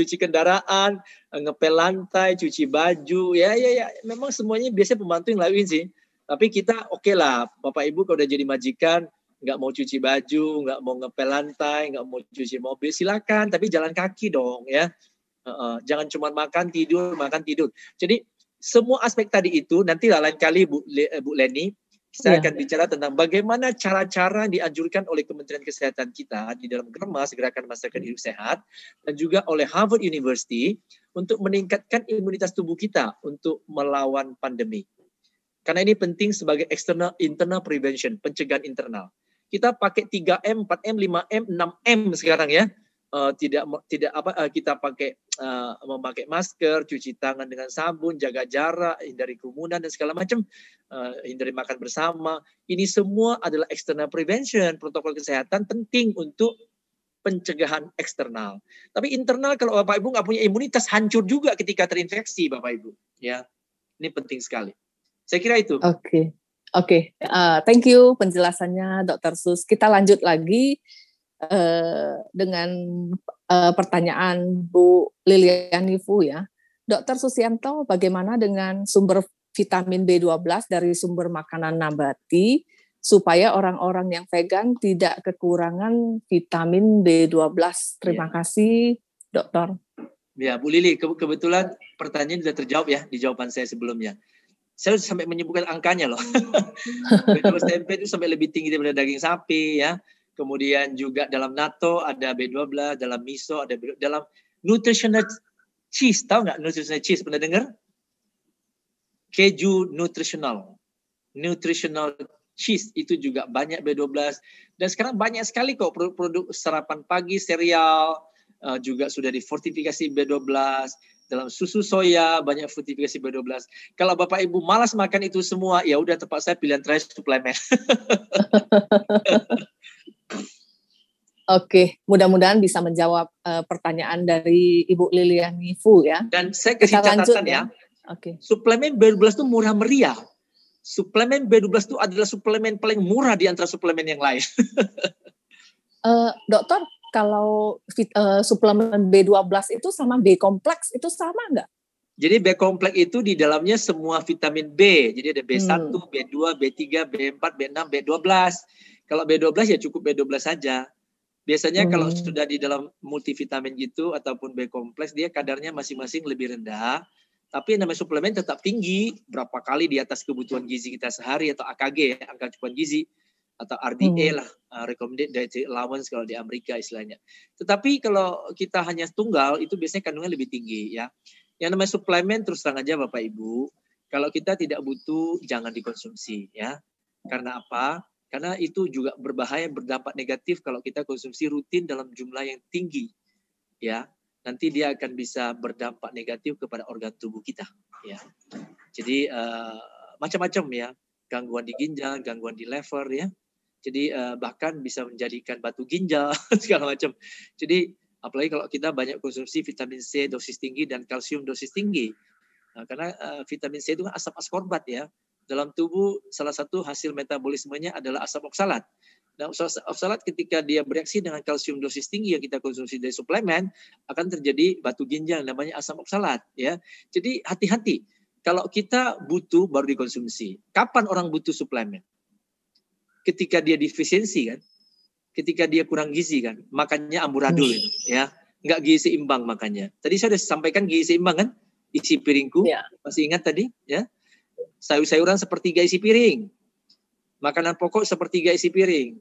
cuci kendaraan, eh, ngepel lantai, cuci baju, ya ya ya. Memang semuanya biasanya pembantu yang lakuin sih. Tapi kita oke okay lah, Bapak Ibu kalau udah jadi majikan, nggak mau cuci baju, nggak mau ngepel lantai, nggak mau cuci mobil, silakan. Tapi jalan kaki dong ya. Uh, jangan cuma makan tidur makan tidur. Jadi semua aspek tadi itu nanti lain kali Bu, Le, eh, Bu Leni saya yeah. akan bicara tentang bagaimana cara-cara dianjurkan oleh Kementerian Kesehatan kita di dalam Germas Gerakan Masyarakat Hidup Sehat dan juga oleh Harvard University untuk meningkatkan imunitas tubuh kita untuk melawan pandemi. Karena ini penting sebagai external internal prevention, pencegahan internal. Kita pakai 3M, 4M, 5M, 6M sekarang ya uh, tidak tidak apa uh, kita pakai uh, memakai masker, cuci tangan dengan sabun, jaga jarak, hindari kerumunan dan segala macam, uh, hindari makan bersama. Ini semua adalah external prevention, protokol kesehatan penting untuk pencegahan eksternal. Tapi internal kalau Bapak Ibu nggak punya imunitas hancur juga ketika terinfeksi Bapak Ibu. Ya, ini penting sekali. Saya kira itu. Oke, okay. oke. Okay. Uh, thank you penjelasannya Dokter Sus. Kita lanjut lagi eh, dengan uh, pertanyaan Bu Liliani Fu ya. Dokter Susianto, bagaimana dengan sumber vitamin B12 dari sumber makanan nabati supaya orang-orang yang vegan tidak kekurangan vitamin B12? Terima ya. kasih, Dokter. Ya, Bu Lili, ke kebetulan pertanyaan sudah terjawab ya di jawaban saya sebelumnya saya sampai menyebutkan angkanya loh. B12 tempe itu sampai lebih tinggi daripada daging sapi ya kemudian juga dalam NATO ada B12, dalam miso ada B12, dalam nutritional cheese, tahu nggak nutritional cheese? Pernah dengar? Keju nutritional, nutritional cheese itu juga banyak B12 dan sekarang banyak sekali kok produk-produk sarapan pagi serial eh, juga sudah difortifikasi B12 dalam susu soya banyak fortifikasi B12. Kalau Bapak Ibu malas makan itu semua, ya udah tepat saya pilihan terakhir suplemen. Oke, mudah-mudahan bisa menjawab uh, pertanyaan dari Ibu Liliani Fu ya. Dan saya kasih Kita catatan lanjut, ya. ya. Oke. Okay. Suplemen B12 itu murah meriah. Suplemen B12 itu adalah suplemen paling murah di antara suplemen yang lain. uh, dokter, kalau uh, suplemen B12 itu sama B kompleks itu sama nggak? Jadi B kompleks itu di dalamnya semua vitamin B. Jadi ada B1, hmm. B2, B3, B4, B6, B12. Kalau B12 ya cukup B12 saja. Biasanya hmm. kalau sudah di dalam multivitamin gitu ataupun B kompleks dia kadarnya masing-masing lebih rendah. Tapi namanya suplemen tetap tinggi berapa kali di atas kebutuhan gizi kita sehari atau AKG ya, angka cukupan gizi atau RDA hmm. lah uh, recommended dietary allowance kalau di Amerika istilahnya. Tetapi kalau kita hanya tunggal itu biasanya kandungan lebih tinggi ya. Yang namanya suplemen terus terang aja Bapak Ibu, kalau kita tidak butuh jangan dikonsumsi ya. Karena apa? Karena itu juga berbahaya berdampak negatif kalau kita konsumsi rutin dalam jumlah yang tinggi. Ya, nanti dia akan bisa berdampak negatif kepada organ tubuh kita, ya. Jadi uh, macam-macam ya, gangguan di ginjal, gangguan di liver ya. Jadi uh, bahkan bisa menjadikan batu ginjal segala macam. Jadi apalagi kalau kita banyak konsumsi vitamin C dosis tinggi dan kalsium dosis tinggi. Nah, karena uh, vitamin C itu kan asam askorbat ya dalam tubuh salah satu hasil metabolismenya adalah asam oksalat. Nah, oksalat ketika dia bereaksi dengan kalsium dosis tinggi yang kita konsumsi dari suplemen akan terjadi batu ginjal namanya asam oksalat ya. Jadi hati-hati kalau kita butuh baru dikonsumsi. Kapan orang butuh suplemen? Ketika dia defisiensi kan? Ketika dia kurang gizi kan? Makannya amburadul itu iya. ya. Enggak gizi seimbang makannya. Tadi saya sudah sampaikan gizi seimbang kan? Isi piringku. Ya. Masih ingat tadi ya? sayur-sayuran sepertiga isi piring, makanan pokok sepertiga isi piring,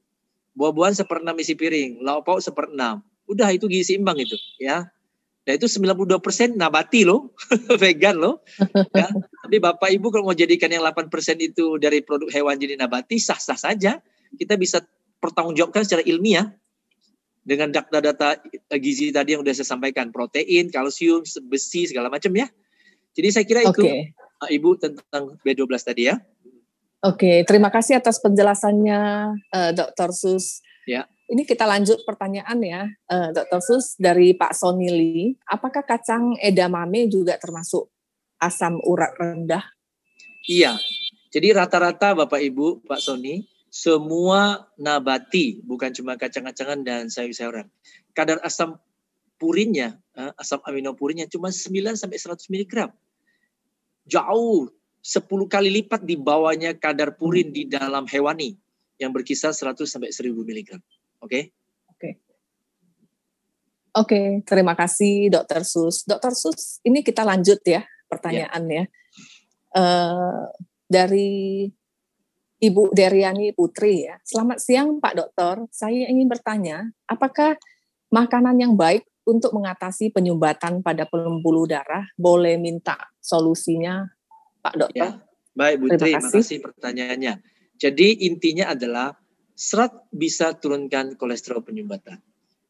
buah-buahan seperenam isi piring, lauk pauk seperenam. Udah itu gizi imbang itu, ya. Nah itu 92% nabati loh, vegan loh. Ya. Tapi Bapak Ibu kalau mau jadikan yang 8% itu dari produk hewan jadi nabati, sah-sah saja. Kita bisa pertanggungjawabkan secara ilmiah dengan data-data eh, gizi tadi yang sudah saya sampaikan, protein, kalsium, besi, segala macam ya. Jadi saya kira itu. Okay. Eh, Ibu tentang B12 tadi ya. Oke, okay, terima kasih atas penjelasannya uh, eh, Dr. Sus. Ya. Ini kita lanjut pertanyaan ya, uh, eh, Dr. Sus dari Pak Lee. Apakah kacang edamame juga termasuk asam urat rendah? Iya. Jadi rata-rata Bapak Ibu, Pak Soni, semua nabati, bukan cuma kacang-kacangan dan sayur-sayuran. Kadar asam purinnya, asam amino purinnya cuma 9 sampai 100 miligram jauh 10 kali lipat di bawahnya kadar purin di dalam hewani yang berkisar 100 sampai 1000 mg. Oke? Okay? Oke. Okay. Oke, okay, terima kasih Dokter Sus. Dokter Sus, ini kita lanjut ya pertanyaannya. Yeah. Ya. Uh, dari Ibu Deriani Putri ya. Selamat siang Pak Dokter. Saya ingin bertanya, apakah makanan yang baik untuk mengatasi penyumbatan pada pembuluh darah, boleh minta solusinya, Pak Dokter? Ya. Baik, Bu Tri, terima kasih. pertanyaannya. Jadi intinya adalah serat bisa turunkan kolesterol penyumbatan.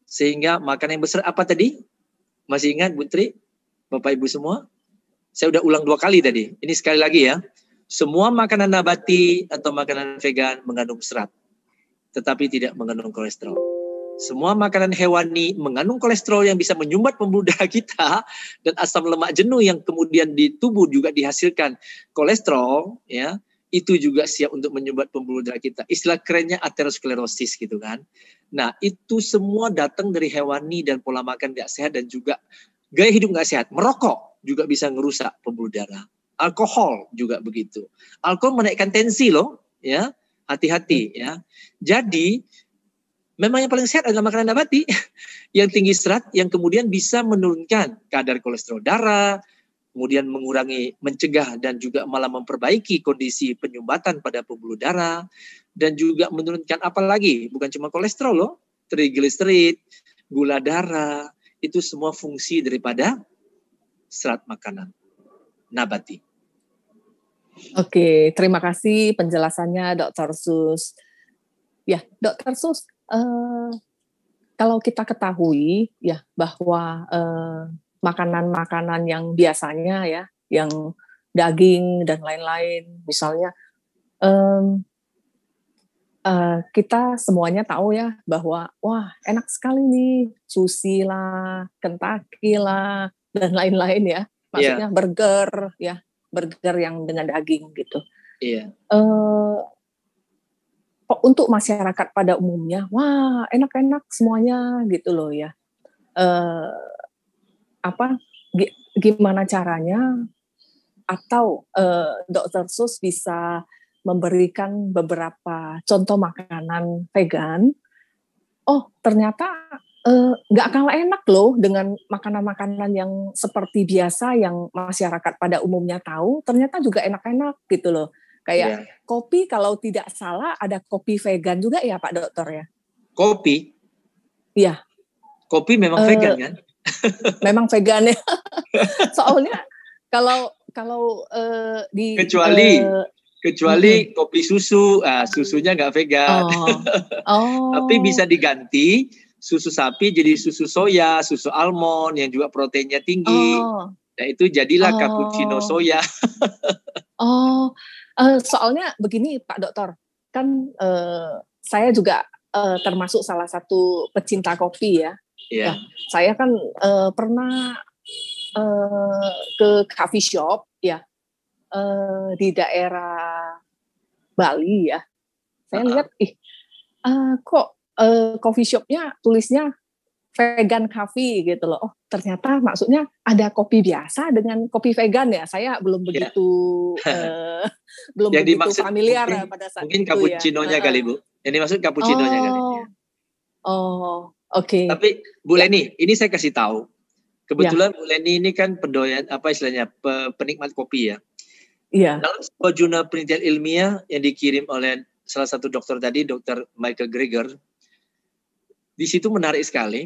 Sehingga makanan yang besar apa tadi? Masih ingat Bu Tri? Bapak Ibu semua? Saya udah ulang dua kali tadi. Ini sekali lagi ya. Semua makanan nabati atau makanan vegan mengandung serat, tetapi tidak mengandung kolesterol semua makanan hewani mengandung kolesterol yang bisa menyumbat pembuluh darah kita dan asam lemak jenuh yang kemudian di tubuh juga dihasilkan kolesterol ya itu juga siap untuk menyumbat pembuluh darah kita. Istilah kerennya aterosklerosis gitu kan. Nah itu semua datang dari hewani dan pola makan tidak sehat dan juga gaya hidup nggak sehat. Merokok juga bisa merusak pembuluh darah. Alkohol juga begitu. Alkohol menaikkan tensi loh ya. Hati-hati ya. Jadi memang yang paling sehat adalah makanan nabati yang tinggi serat yang kemudian bisa menurunkan kadar kolesterol darah, kemudian mengurangi, mencegah dan juga malah memperbaiki kondisi penyumbatan pada pembuluh darah dan juga menurunkan apalagi bukan cuma kolesterol loh, trigliserid, gula darah, itu semua fungsi daripada serat makanan nabati. Oke, terima kasih penjelasannya Dr. Sus. Ya, Dr. Sus, Eh, kalau kita ketahui ya bahwa eh, makanan-makanan uh, yang biasanya ya yang daging dan lain-lain misalnya um, uh, kita semuanya tahu ya bahwa wah enak sekali nih sushi lah Kentucky lah dan lain-lain ya maksudnya yeah. burger ya burger yang dengan daging gitu yeah. Iya. uh, untuk masyarakat pada umumnya, wah enak-enak semuanya gitu loh ya. Uh, apa gimana caranya atau uh, eh, Dr. Sus bisa memberikan beberapa contoh makanan vegan. Oh, ternyata eh, nggak uh, kalah enak loh dengan makanan-makanan yang seperti biasa yang masyarakat pada umumnya tahu. Ternyata juga enak-enak gitu loh. Kayak yeah. kopi kalau tidak salah ada kopi vegan juga ya Pak Dokter ya? Kopi? Iya. Kopi memang uh, vegan kan? memang vegan ya. Soalnya kalau kalau uh, di kecuali uh, kecuali hmm. kopi susu, uh, susunya nggak vegan. Oh. Oh. Tapi bisa diganti susu sapi jadi susu soya, susu almond yang juga proteinnya tinggi. Oh. Nah itu jadilah oh. cappuccino soya. oh, Uh, soalnya begini Pak Dokter, kan uh, saya juga uh, termasuk salah satu pecinta kopi ya. Yeah. Iya. saya kan uh, pernah uh, ke coffee shop ya uh, di daerah Bali ya. Saya uh -huh. lihat ih uh, kok uh, coffee shopnya tulisnya vegan coffee gitu loh. Oh, ternyata maksudnya ada kopi biasa dengan kopi vegan ya. Saya belum iya. begitu yeah. uh, belum Jadi begitu familiar mungkin, pada saat mungkin itu ya. cappuccino-nya ya. kali Bu. ini maksud cappuccino-nya oh. kali. Oh, iya. oh oke. Okay. Tapi Bu ya. Leni, ini saya kasih tahu. Kebetulan ya. Bu Leni ini kan pendoyan apa istilahnya penikmat kopi ya. Iya. Dalam sebuah jurnal penelitian ilmiah yang dikirim oleh salah satu dokter tadi, dokter Michael Greger, di situ menarik sekali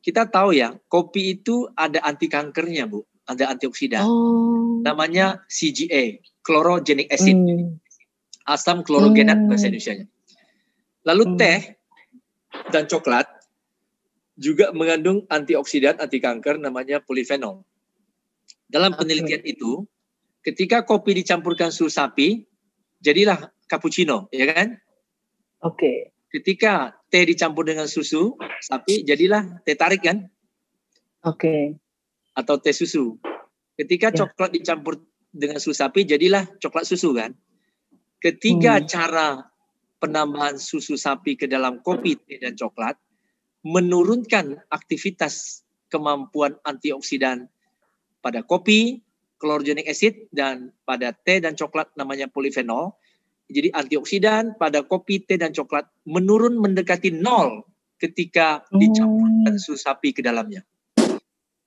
kita tahu ya, kopi itu ada anti kankernya, Bu. Ada antioksidan. Oh. Namanya CGA, chlorogenic acid. Hmm. Asam klorogenat hmm. bahasa Indonesia-nya. Lalu hmm. teh dan coklat juga mengandung antioksidan anti kanker namanya polifenol. Dalam penelitian okay. itu, ketika kopi dicampurkan susu sapi, jadilah cappuccino, ya kan? Oke. Okay ketika teh dicampur dengan susu sapi jadilah teh tarik kan? Oke. Okay. Atau teh susu. Ketika yeah. coklat dicampur dengan susu sapi jadilah coklat susu kan? Ketiga hmm. cara penambahan susu sapi ke dalam kopi, teh dan coklat menurunkan aktivitas kemampuan antioksidan pada kopi, chlorogenic acid dan pada teh dan coklat namanya polifenol jadi antioksidan pada kopi, teh, dan coklat menurun mendekati nol ketika oh. dicampurkan susu sapi ke dalamnya.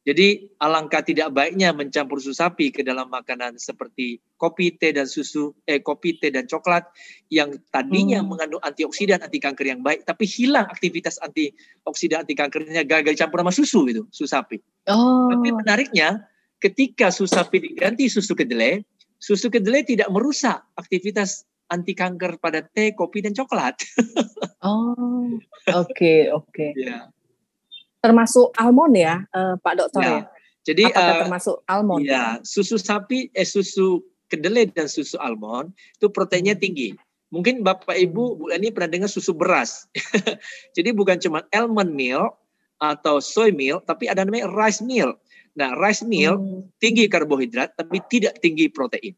Jadi alangkah tidak baiknya mencampur susu sapi ke dalam makanan seperti kopi, teh dan susu eh kopi, teh dan coklat yang tadinya hmm. mengandung antioksidan anti kanker yang baik tapi hilang aktivitas antioksidan anti kankernya gagal campur sama susu itu susu sapi. Oh. Tapi menariknya ketika susu sapi diganti susu kedelai, susu kedelai tidak merusak aktivitas anti kanker pada teh, kopi dan coklat. oh, oke oke. Okay. Iya. Yeah. Termasuk almond ya, uh, Pak Dokter yeah. ya. Jadi uh, termasuk almond? Ya, susu sapi, eh susu kedelai dan susu almond itu proteinnya hmm. tinggi. Mungkin Bapak Ibu hmm. bulan ini pernah dengar susu beras. Jadi bukan cuma almond milk atau soy milk, tapi ada namanya rice milk. Nah, rice milk hmm. tinggi karbohidrat tapi tidak tinggi protein.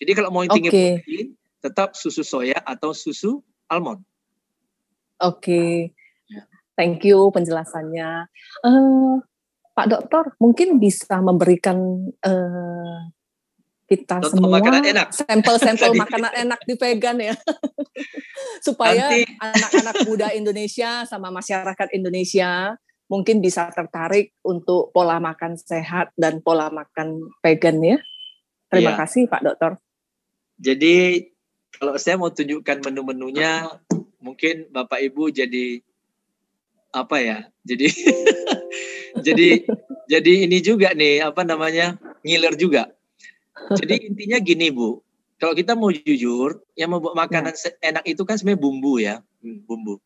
Jadi kalau mau yang tinggi okay. protein, tetap susu soya atau susu almond. Oke, okay. thank you penjelasannya. Uh, Pak Dokter, mungkin bisa memberikan uh, kita Contoh semua makanan enak. sampel-sampel makanan enak di vegan ya. Supaya anak-anak muda Indonesia sama masyarakat Indonesia mungkin bisa tertarik untuk pola makan sehat dan pola makan vegan ya. Terima ya. kasih Pak Dokter. Jadi kalau saya mau tunjukkan menu-menunya, mungkin Bapak Ibu jadi apa ya? Jadi jadi jadi ini juga nih apa namanya ngiler juga. Jadi intinya gini Bu, kalau kita mau jujur, yang membuat makanan ya. enak itu kan sebenarnya bumbu ya, hmm. bumbu.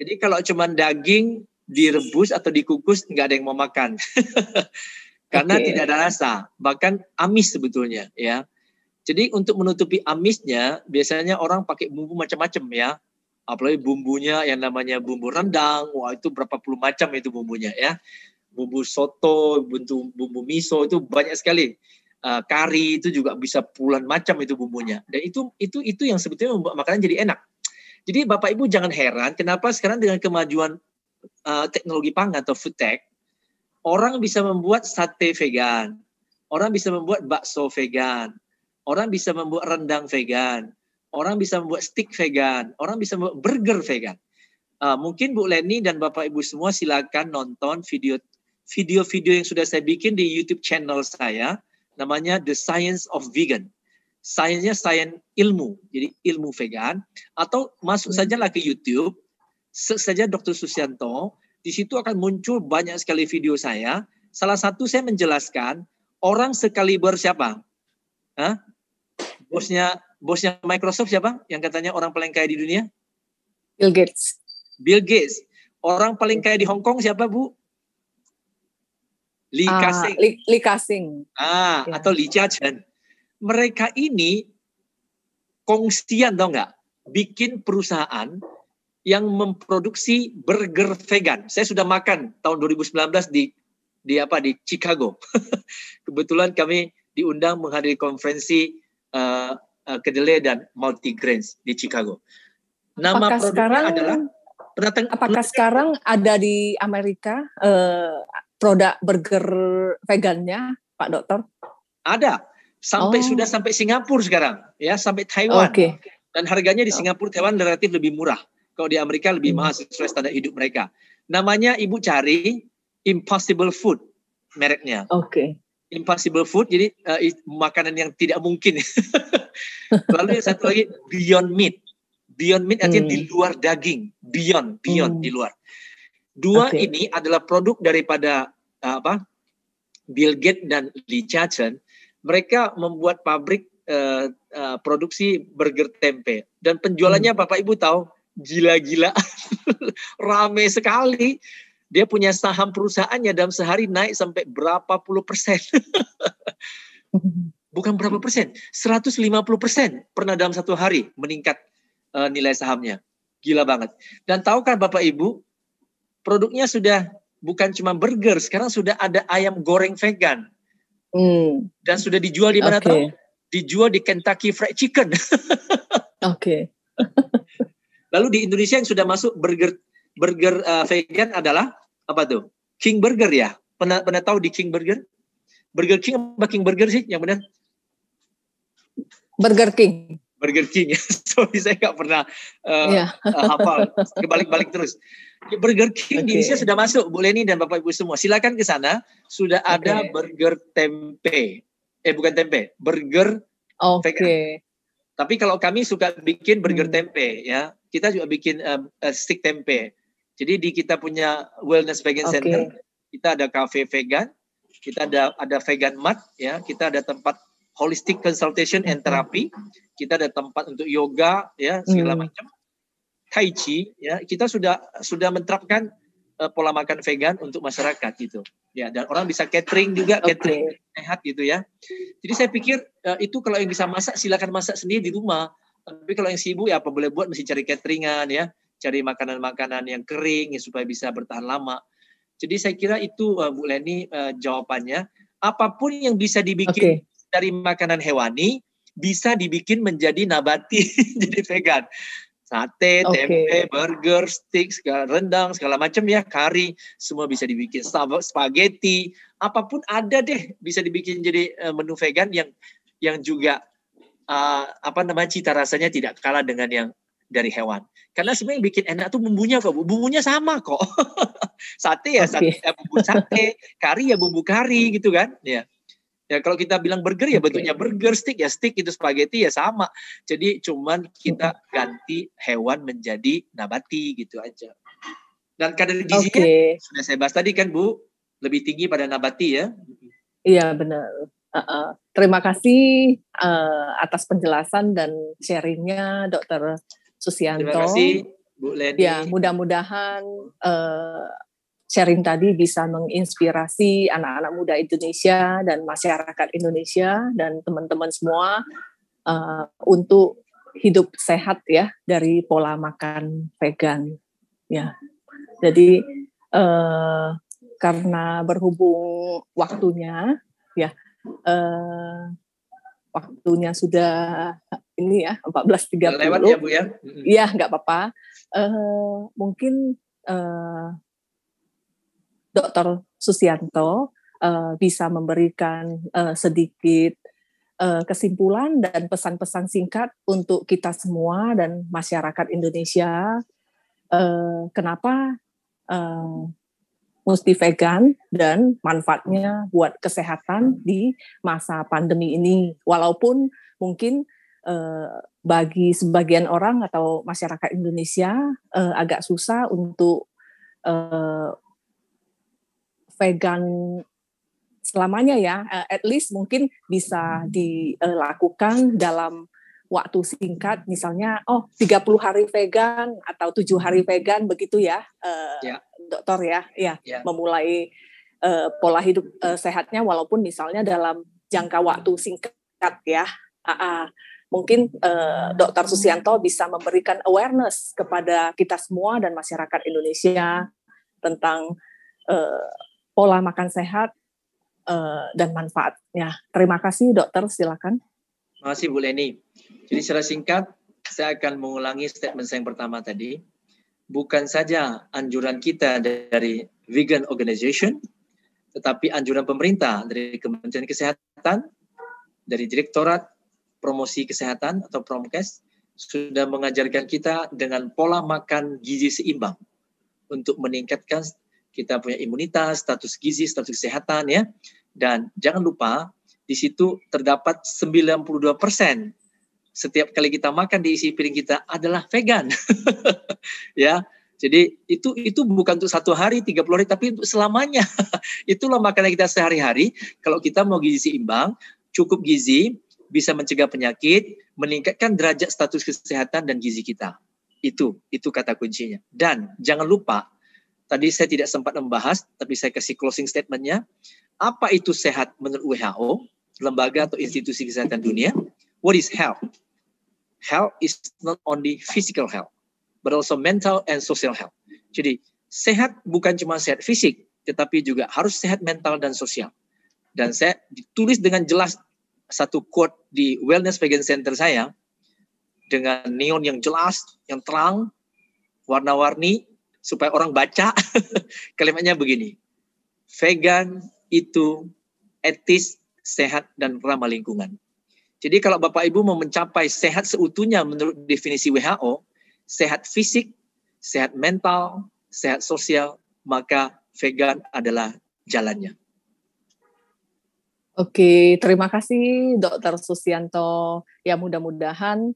Jadi kalau cuma daging direbus atau dikukus nggak ada yang mau makan. Karena okay. tidak ada rasa, bahkan amis sebetulnya ya. Jadi untuk menutupi amisnya biasanya orang pakai bumbu macam-macam ya. Apalagi bumbunya yang namanya bumbu rendang, wah itu berapa puluh macam itu bumbunya ya. Bumbu soto, bumbu, bumbu miso itu banyak sekali. Ah, kari itu juga bisa puluhan macam itu bumbunya. Dan itu itu itu yang sebetulnya membuat makanan jadi enak. Jadi Bapak Ibu jangan heran kenapa sekarang dengan kemajuan uh, teknologi pangan atau food tech, orang bisa membuat sate vegan, orang bisa membuat bakso vegan, Orang bisa membuat rendang vegan, orang bisa membuat steak vegan, orang bisa membuat burger vegan. Uh, mungkin Bu Leni dan Bapak Ibu semua silakan nonton video video yang sudah saya bikin di YouTube channel saya namanya The Science of Vegan. Sainsnya sains ilmu, jadi ilmu vegan atau masuk sajalah ke YouTube se saja Dr. Susianto, di situ akan muncul banyak sekali video saya. Salah satu saya menjelaskan orang sekaliber siapa? Huh? bosnya bosnya Microsoft siapa? Yang katanya orang paling kaya di dunia? Bill Gates. Bill Gates. Orang paling kaya di Hong Kong siapa, Bu? Li Ka-sing. Ah, Kasing. Li, Li ka Ah, ya. atau Li Jia-chen. Mereka ini kongsian tau nggak? Bikin perusahaan yang memproduksi burger vegan. Saya sudah makan tahun 2019 di di apa di Chicago. Kebetulan kami diundang menghadiri konferensi uh, uh, kedelai dan multi grains di Chicago. Nama apakah sekarang, adalah pendatang. Apakah sekarang ada di Amerika uh, produk burger vegannya, Pak Dokter? Ada. Sampai oh. sudah sampai Singapura sekarang, ya sampai Taiwan. Okay. Dan harganya di oh. Singapura, Taiwan relatif lebih murah. Kalau di Amerika lebih hmm. mahal sesuai standar hidup mereka. Namanya Ibu cari Impossible Food mereknya. Oke. Okay impossible food jadi uh, makanan yang tidak mungkin. Lalu yang satu lagi beyond meat. Beyond meat artinya hmm. di luar daging, beyond, beyond hmm. di luar. Dua okay. ini adalah produk daripada uh, apa? Bill Gates dan Lee Chachan. Mereka membuat pabrik Uh, uh, produksi burger tempe dan penjualannya hmm. Bapak Ibu tahu gila-gila rame sekali dia punya saham perusahaannya dalam sehari naik sampai berapa puluh persen. Bukan berapa persen, 150 persen pernah dalam satu hari meningkat uh, nilai sahamnya. Gila banget. Dan tahukah Bapak Ibu, produknya sudah bukan cuma burger, sekarang sudah ada ayam goreng vegan. Hmm. Dan sudah dijual di mana okay. tahu? Dijual di Kentucky Fried Chicken. Oke. okay. Lalu di Indonesia yang sudah masuk burger burger uh, eh, vegan adalah apa tuh? King Burger ya. Pernah pernah tahu di King Burger? Burger King apa King Burger sih yang benar? Burger King. Burger King ya. Sorry saya nggak pernah uh, eh, yeah. Iya. uh, hafal. Kebalik-balik terus. Burger King okay. di Indonesia sudah masuk, Bu Leni dan Bapak Ibu semua. Silakan ke sana. Sudah okay. ada burger tempe. Eh bukan tempe, burger Oke. Okay. Tapi kalau kami suka bikin burger hmm. tempe ya. Kita juga bikin uh, eh, uh, stick tempe. Jadi di kita punya wellness vegan okay. center, kita ada cafe vegan, kita ada ada vegan mat ya, kita ada tempat holistic consultation and therapy, kita ada tempat untuk yoga ya segala hmm. macam. Tai chi ya, kita sudah sudah menerapkan uh, pola makan vegan untuk masyarakat gitu. Ya, dan orang bisa catering juga okay. catering sehat gitu ya. Jadi saya pikir uh, itu kalau yang bisa masak silakan masak sendiri di rumah. Tapi kalau yang sibuk ya apa boleh buat mesti cari cateringan ya cari makanan-makanan yang kering ya, supaya bisa bertahan lama. Jadi saya kira itu uh, Bu Leni uh, jawabannya. Apapun yang bisa dibikin okay. dari makanan hewani bisa dibikin menjadi nabati, jadi vegan. Sate, okay. tempe, burger, steak, segala rendang, segala macam ya, kari, semua bisa dibikin. Spaghetti, apapun ada deh bisa dibikin jadi eh, menu vegan yang yang juga uh, apa namanya cita rasanya tidak kalah dengan yang dari hewan. Karena sebenarnya yang bikin enak tuh bumbunya kok, bumbunya sama kok. sate ya okay. sate, ya bumbu sate, kari ya bumbu kari gitu kan, ya. Ya kalau kita bilang burger ya bentuknya burger, stick ya stick itu spaghetti ya sama. Jadi cuman kita ganti hewan menjadi nabati gitu aja. Dan kadar gizinya okay. sudah saya bahas tadi kan Bu, lebih tinggi pada nabati ya. Iya benar. Uh, uh, terima kasih uh, atas penjelasan dan sharingnya Dokter Susianto. Terima kasih Bu Ya, mudah-mudahan uh, eh, sharing tadi bisa menginspirasi anak-anak muda Indonesia dan masyarakat Indonesia dan teman-teman semua uh, untuk hidup sehat ya dari pola makan vegan ya. Jadi uh, karena berhubung waktunya ya uh, waktunya sudah ini ya 14.30. Lewat ya Bu ya? Iya, nggak apa-apa. Uh, mungkin uh, eh, Dr. Susianto uh, bisa memberikan uh, sedikit kesimpulan dan pesan-pesan singkat untuk kita semua dan masyarakat Indonesia. kenapa mesti vegan dan manfaatnya buat kesehatan di masa pandemi ini. Walaupun mungkin eh, bagi sebagian orang atau masyarakat Indonesia eh, agak susah untuk eh, vegan selamanya ya, eh, at least mungkin bisa dilakukan dalam waktu singkat misalnya oh 30 hari vegan atau tujuh hari hmm. vegan begitu ya uh, eh, yeah. dokter ya ya yeah. memulai uh, pola hidup uh, sehatnya walaupun misalnya dalam jangka waktu singkat ya uh, uh, mungkin uh, dokter Susianto bisa memberikan awareness kepada kita semua dan masyarakat Indonesia tentang uh, pola makan sehat uh, dan manfaatnya terima kasih dokter silakan kasih Bu Leni. Jadi secara singkat, saya akan mengulangi statement saya yang pertama tadi. Bukan saja anjuran kita dari vegan organization, tetapi anjuran pemerintah dari Kementerian Kesehatan, dari Direktorat Promosi Kesehatan atau Promkes, sudah mengajarkan kita dengan pola makan gizi seimbang untuk meningkatkan kita punya imunitas, status gizi, status kesehatan ya. Dan jangan lupa di situ terdapat 92 persen setiap kali kita makan diisi piring kita adalah vegan. ya. Jadi itu itu bukan untuk satu hari 30 hari tapi untuk selamanya. Itulah makanan kita sehari-hari. Kalau kita mau gizi imbang, cukup gizi bisa mencegah penyakit, meningkatkan derajat status kesehatan dan gizi kita. Itu itu kata kuncinya. Dan jangan lupa tadi saya tidak sempat membahas tapi saya kasih closing statementnya. nya apa itu sehat menurut WHO, lembaga atau institusi kesehatan dunia? What is health? Health is not only physical health, but also mental and social health. Jadi sehat bukan cuma sehat fisik, tetapi juga harus sehat mental dan sosial. Dan saya ditulis dengan jelas satu quote di Wellness Vegan Center saya dengan neon yang jelas, yang terang, warna-warni supaya orang baca kalimatnya begini. Vegan itu etis, sehat, dan ramah lingkungan. Jadi kalau Bapak Ibu mau mencapai sehat seutuhnya menurut definisi WHO, sehat fisik, sehat mental, sehat sosial, maka vegan adalah jalannya. Oke, terima kasih Dokter Susianto. Ya mudah-mudahan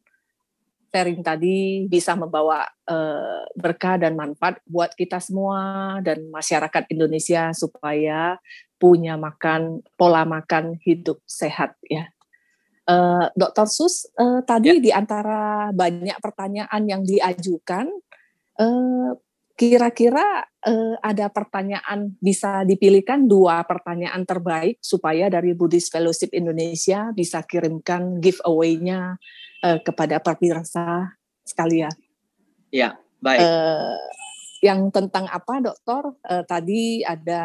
sharing tadi bisa membawa uh, berkah dan manfaat buat kita semua dan masyarakat Indonesia supaya punya makan pola makan hidup sehat ya. Uh, Dokter Sus, uh, tadi ya. di antara banyak pertanyaan yang diajukan, kira kira-kira uh, ada pertanyaan bisa dipilihkan dua pertanyaan terbaik supaya dari Buddhist Fellowship Indonesia bisa kirimkan giveaway-nya uh, kepada pemirsa sekalian. Ya, baik. Uh, yang tentang apa, dokter? Uh, eh, tadi ada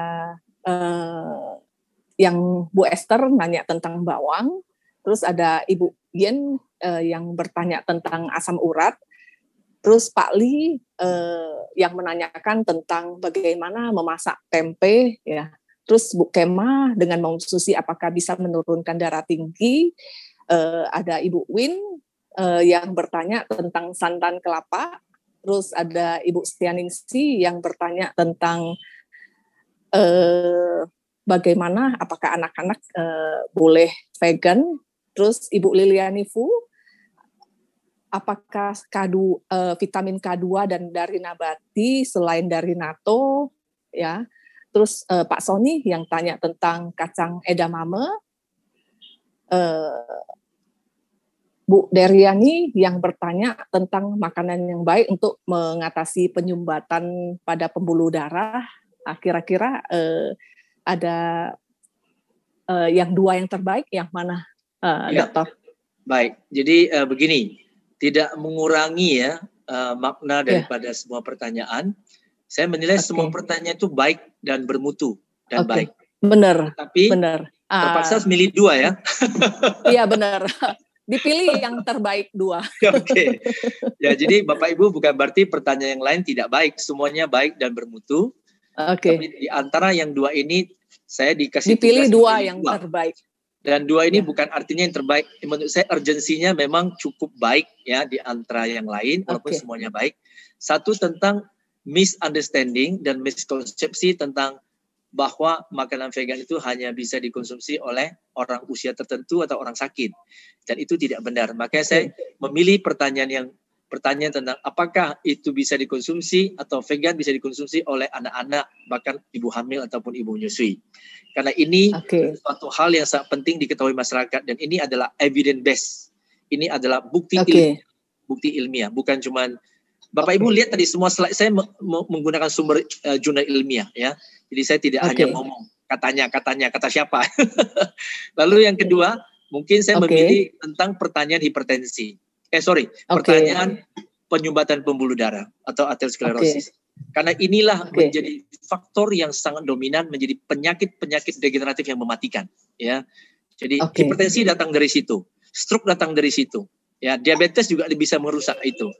uh, yang Bu Esther nanya tentang bawang, terus ada Ibu Yen uh, yang bertanya tentang asam urat, Terus Pak Li uh, yang menanyakan tentang bagaimana memasak tempe ya. Terus Bu Kema dengan mengonsumsi apakah bisa menurunkan darah tinggi. Uh, ada Ibu Win uh, yang bertanya tentang santan kelapa, terus ada Ibu Setianingsi yang bertanya tentang uh, bagaimana apakah anak-anak uh, boleh vegan, terus Ibu Liliani Fu apakah kadu uh, vitamin K2 dan dari nabati selain dari nato ya. Terus uh, Pak Sony yang tanya tentang kacang edamame. Uh, Bu Deryani yang bertanya tentang makanan yang baik untuk mengatasi penyumbatan pada pembuluh darah. Ah, kira-kira eh, ada eh, yang dua yang terbaik, yang mana, eh, ya. dokter? Baik, jadi eh, begini, tidak mengurangi ya eh, makna ya. daripada ya. semua pertanyaan. Saya menilai okay. semua pertanyaan itu baik dan bermutu dan okay. baik. Benar. Tapi benar. Ah. Terpaksa uh, milih dua ya. Iya benar. dipilih yang terbaik dua. Oke. Okay. Ya, jadi Bapak Ibu bukan berarti pertanyaan yang lain tidak baik, semuanya baik dan bermutu. Oke. Okay. di antara yang dua ini saya dikasih dipilih dua yang dua. terbaik. Dan dua ini ya. bukan artinya yang terbaik. Menurut saya urgensinya memang cukup baik ya di antara yang lain walaupun semuanya baik. Satu tentang misunderstanding dan miskonsepsi tentang bahwa makanan vegan itu hanya bisa dikonsumsi oleh orang usia tertentu atau orang sakit. Dan itu tidak benar. Makanya saya memilih pertanyaan yang pertanyaan tentang apakah itu bisa dikonsumsi atau vegan bisa dikonsumsi oleh anak-anak bahkan ibu hamil ataupun ibu menyusui. Karena ini okay. suatu hal yang sangat penting diketahui masyarakat dan ini adalah evidence based. Ini adalah bukti okay. ilmiah, bukti ilmiah bukan cuman Bapak okay. Ibu lihat tadi semua slide saya menggunakan sumber uh, jurnal ilmiah ya. Jadi saya tidak okay. hanya ngomong katanya katanya kata siapa. Lalu yang kedua mungkin saya okay. memilih tentang pertanyaan hipertensi. Eh sorry okay. pertanyaan penyumbatan pembuluh darah atau aterosklerosis. Okay. Karena inilah okay. menjadi faktor yang sangat dominan menjadi penyakit-penyakit degeneratif yang mematikan, ya. Jadi okay. hipertensi datang dari situ, stroke datang dari situ, ya. Diabetes juga bisa merusak itu.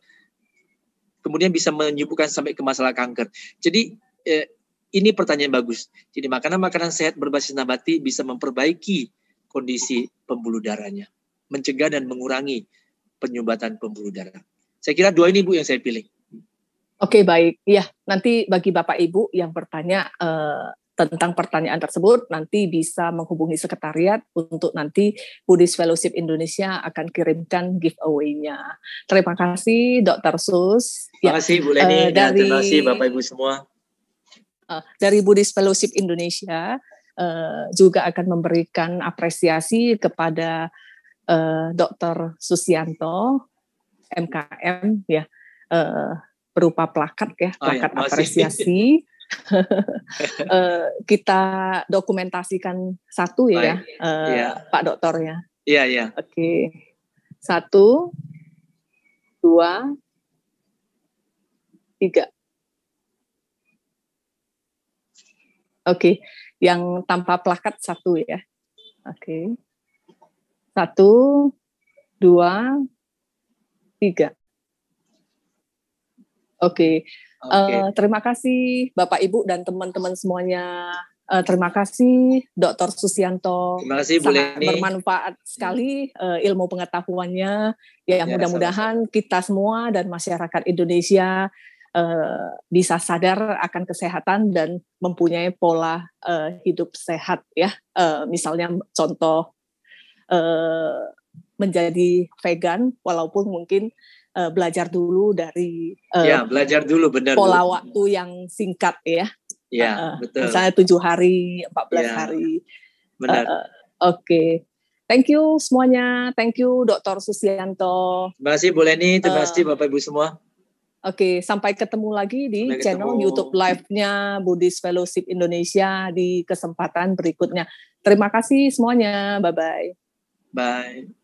Kemudian bisa menyebutkan sampai ke masalah kanker. Jadi eh, ini pertanyaan bagus. Jadi makanan-makanan sehat berbasis nabati bisa memperbaiki kondisi pembuluh darahnya, mencegah dan mengurangi penyumbatan pembuluh darah. Saya kira dua ini Bu yang saya pilih. Oke baik, ya nanti bagi Bapak Ibu yang bertanya eh, tentang pertanyaan tersebut nanti bisa menghubungi sekretariat untuk nanti Buddhist Fellowship Indonesia akan kirimkan giveaway-nya. Terima kasih Dr. Sus. Terima ya, kasih Bu Leni eh, dari... terima kasih Bapak Ibu semua. Eh, dari Buddhis Fellowship Indonesia eh, juga akan memberikan apresiasi kepada uh, eh, Dr. Susianto MKM ya berupa plakat ya oh, iya, plakat ya, apresiasi kita dokumentasikan satu ya, oh, ya. Pak Dokter ya. Iya iya. Oke satu dua tiga Oke, okay. yang tanpa plakat satu ya. Oke. Okay. Satu, dua, tiga. Oke. Okay. Okay. Uh, eh, terima kasih Bapak Ibu dan teman-teman semuanya Uh, terima kasih Dr. Susianto. Terima kasih Bu Sangat bermanfaat sekali uh, ilmu pengetahuannya. Ya, ya mudah-mudahan kita semua dan masyarakat Indonesia Eh, bisa sadar akan kesehatan dan mempunyai pola uh, hidup sehat ya uh, misalnya contoh uh, menjadi vegan walaupun mungkin uh, belajar dulu dari uh, ya belajar dulu benar pola dulu. waktu yang singkat ya ya uh, betul misalnya tujuh hari 14 ya, hari benar uh, oke okay. Thank you semuanya. Thank you Dr. Susianto. Terima kasih Bu Leni, terima kasih Bapak Ibu semua. Oke, sampai ketemu lagi di ketemu. channel YouTube live-nya Buddhist Fellowship Indonesia di kesempatan berikutnya. Terima kasih semuanya. Bye-bye. Bye. -bye. Bye.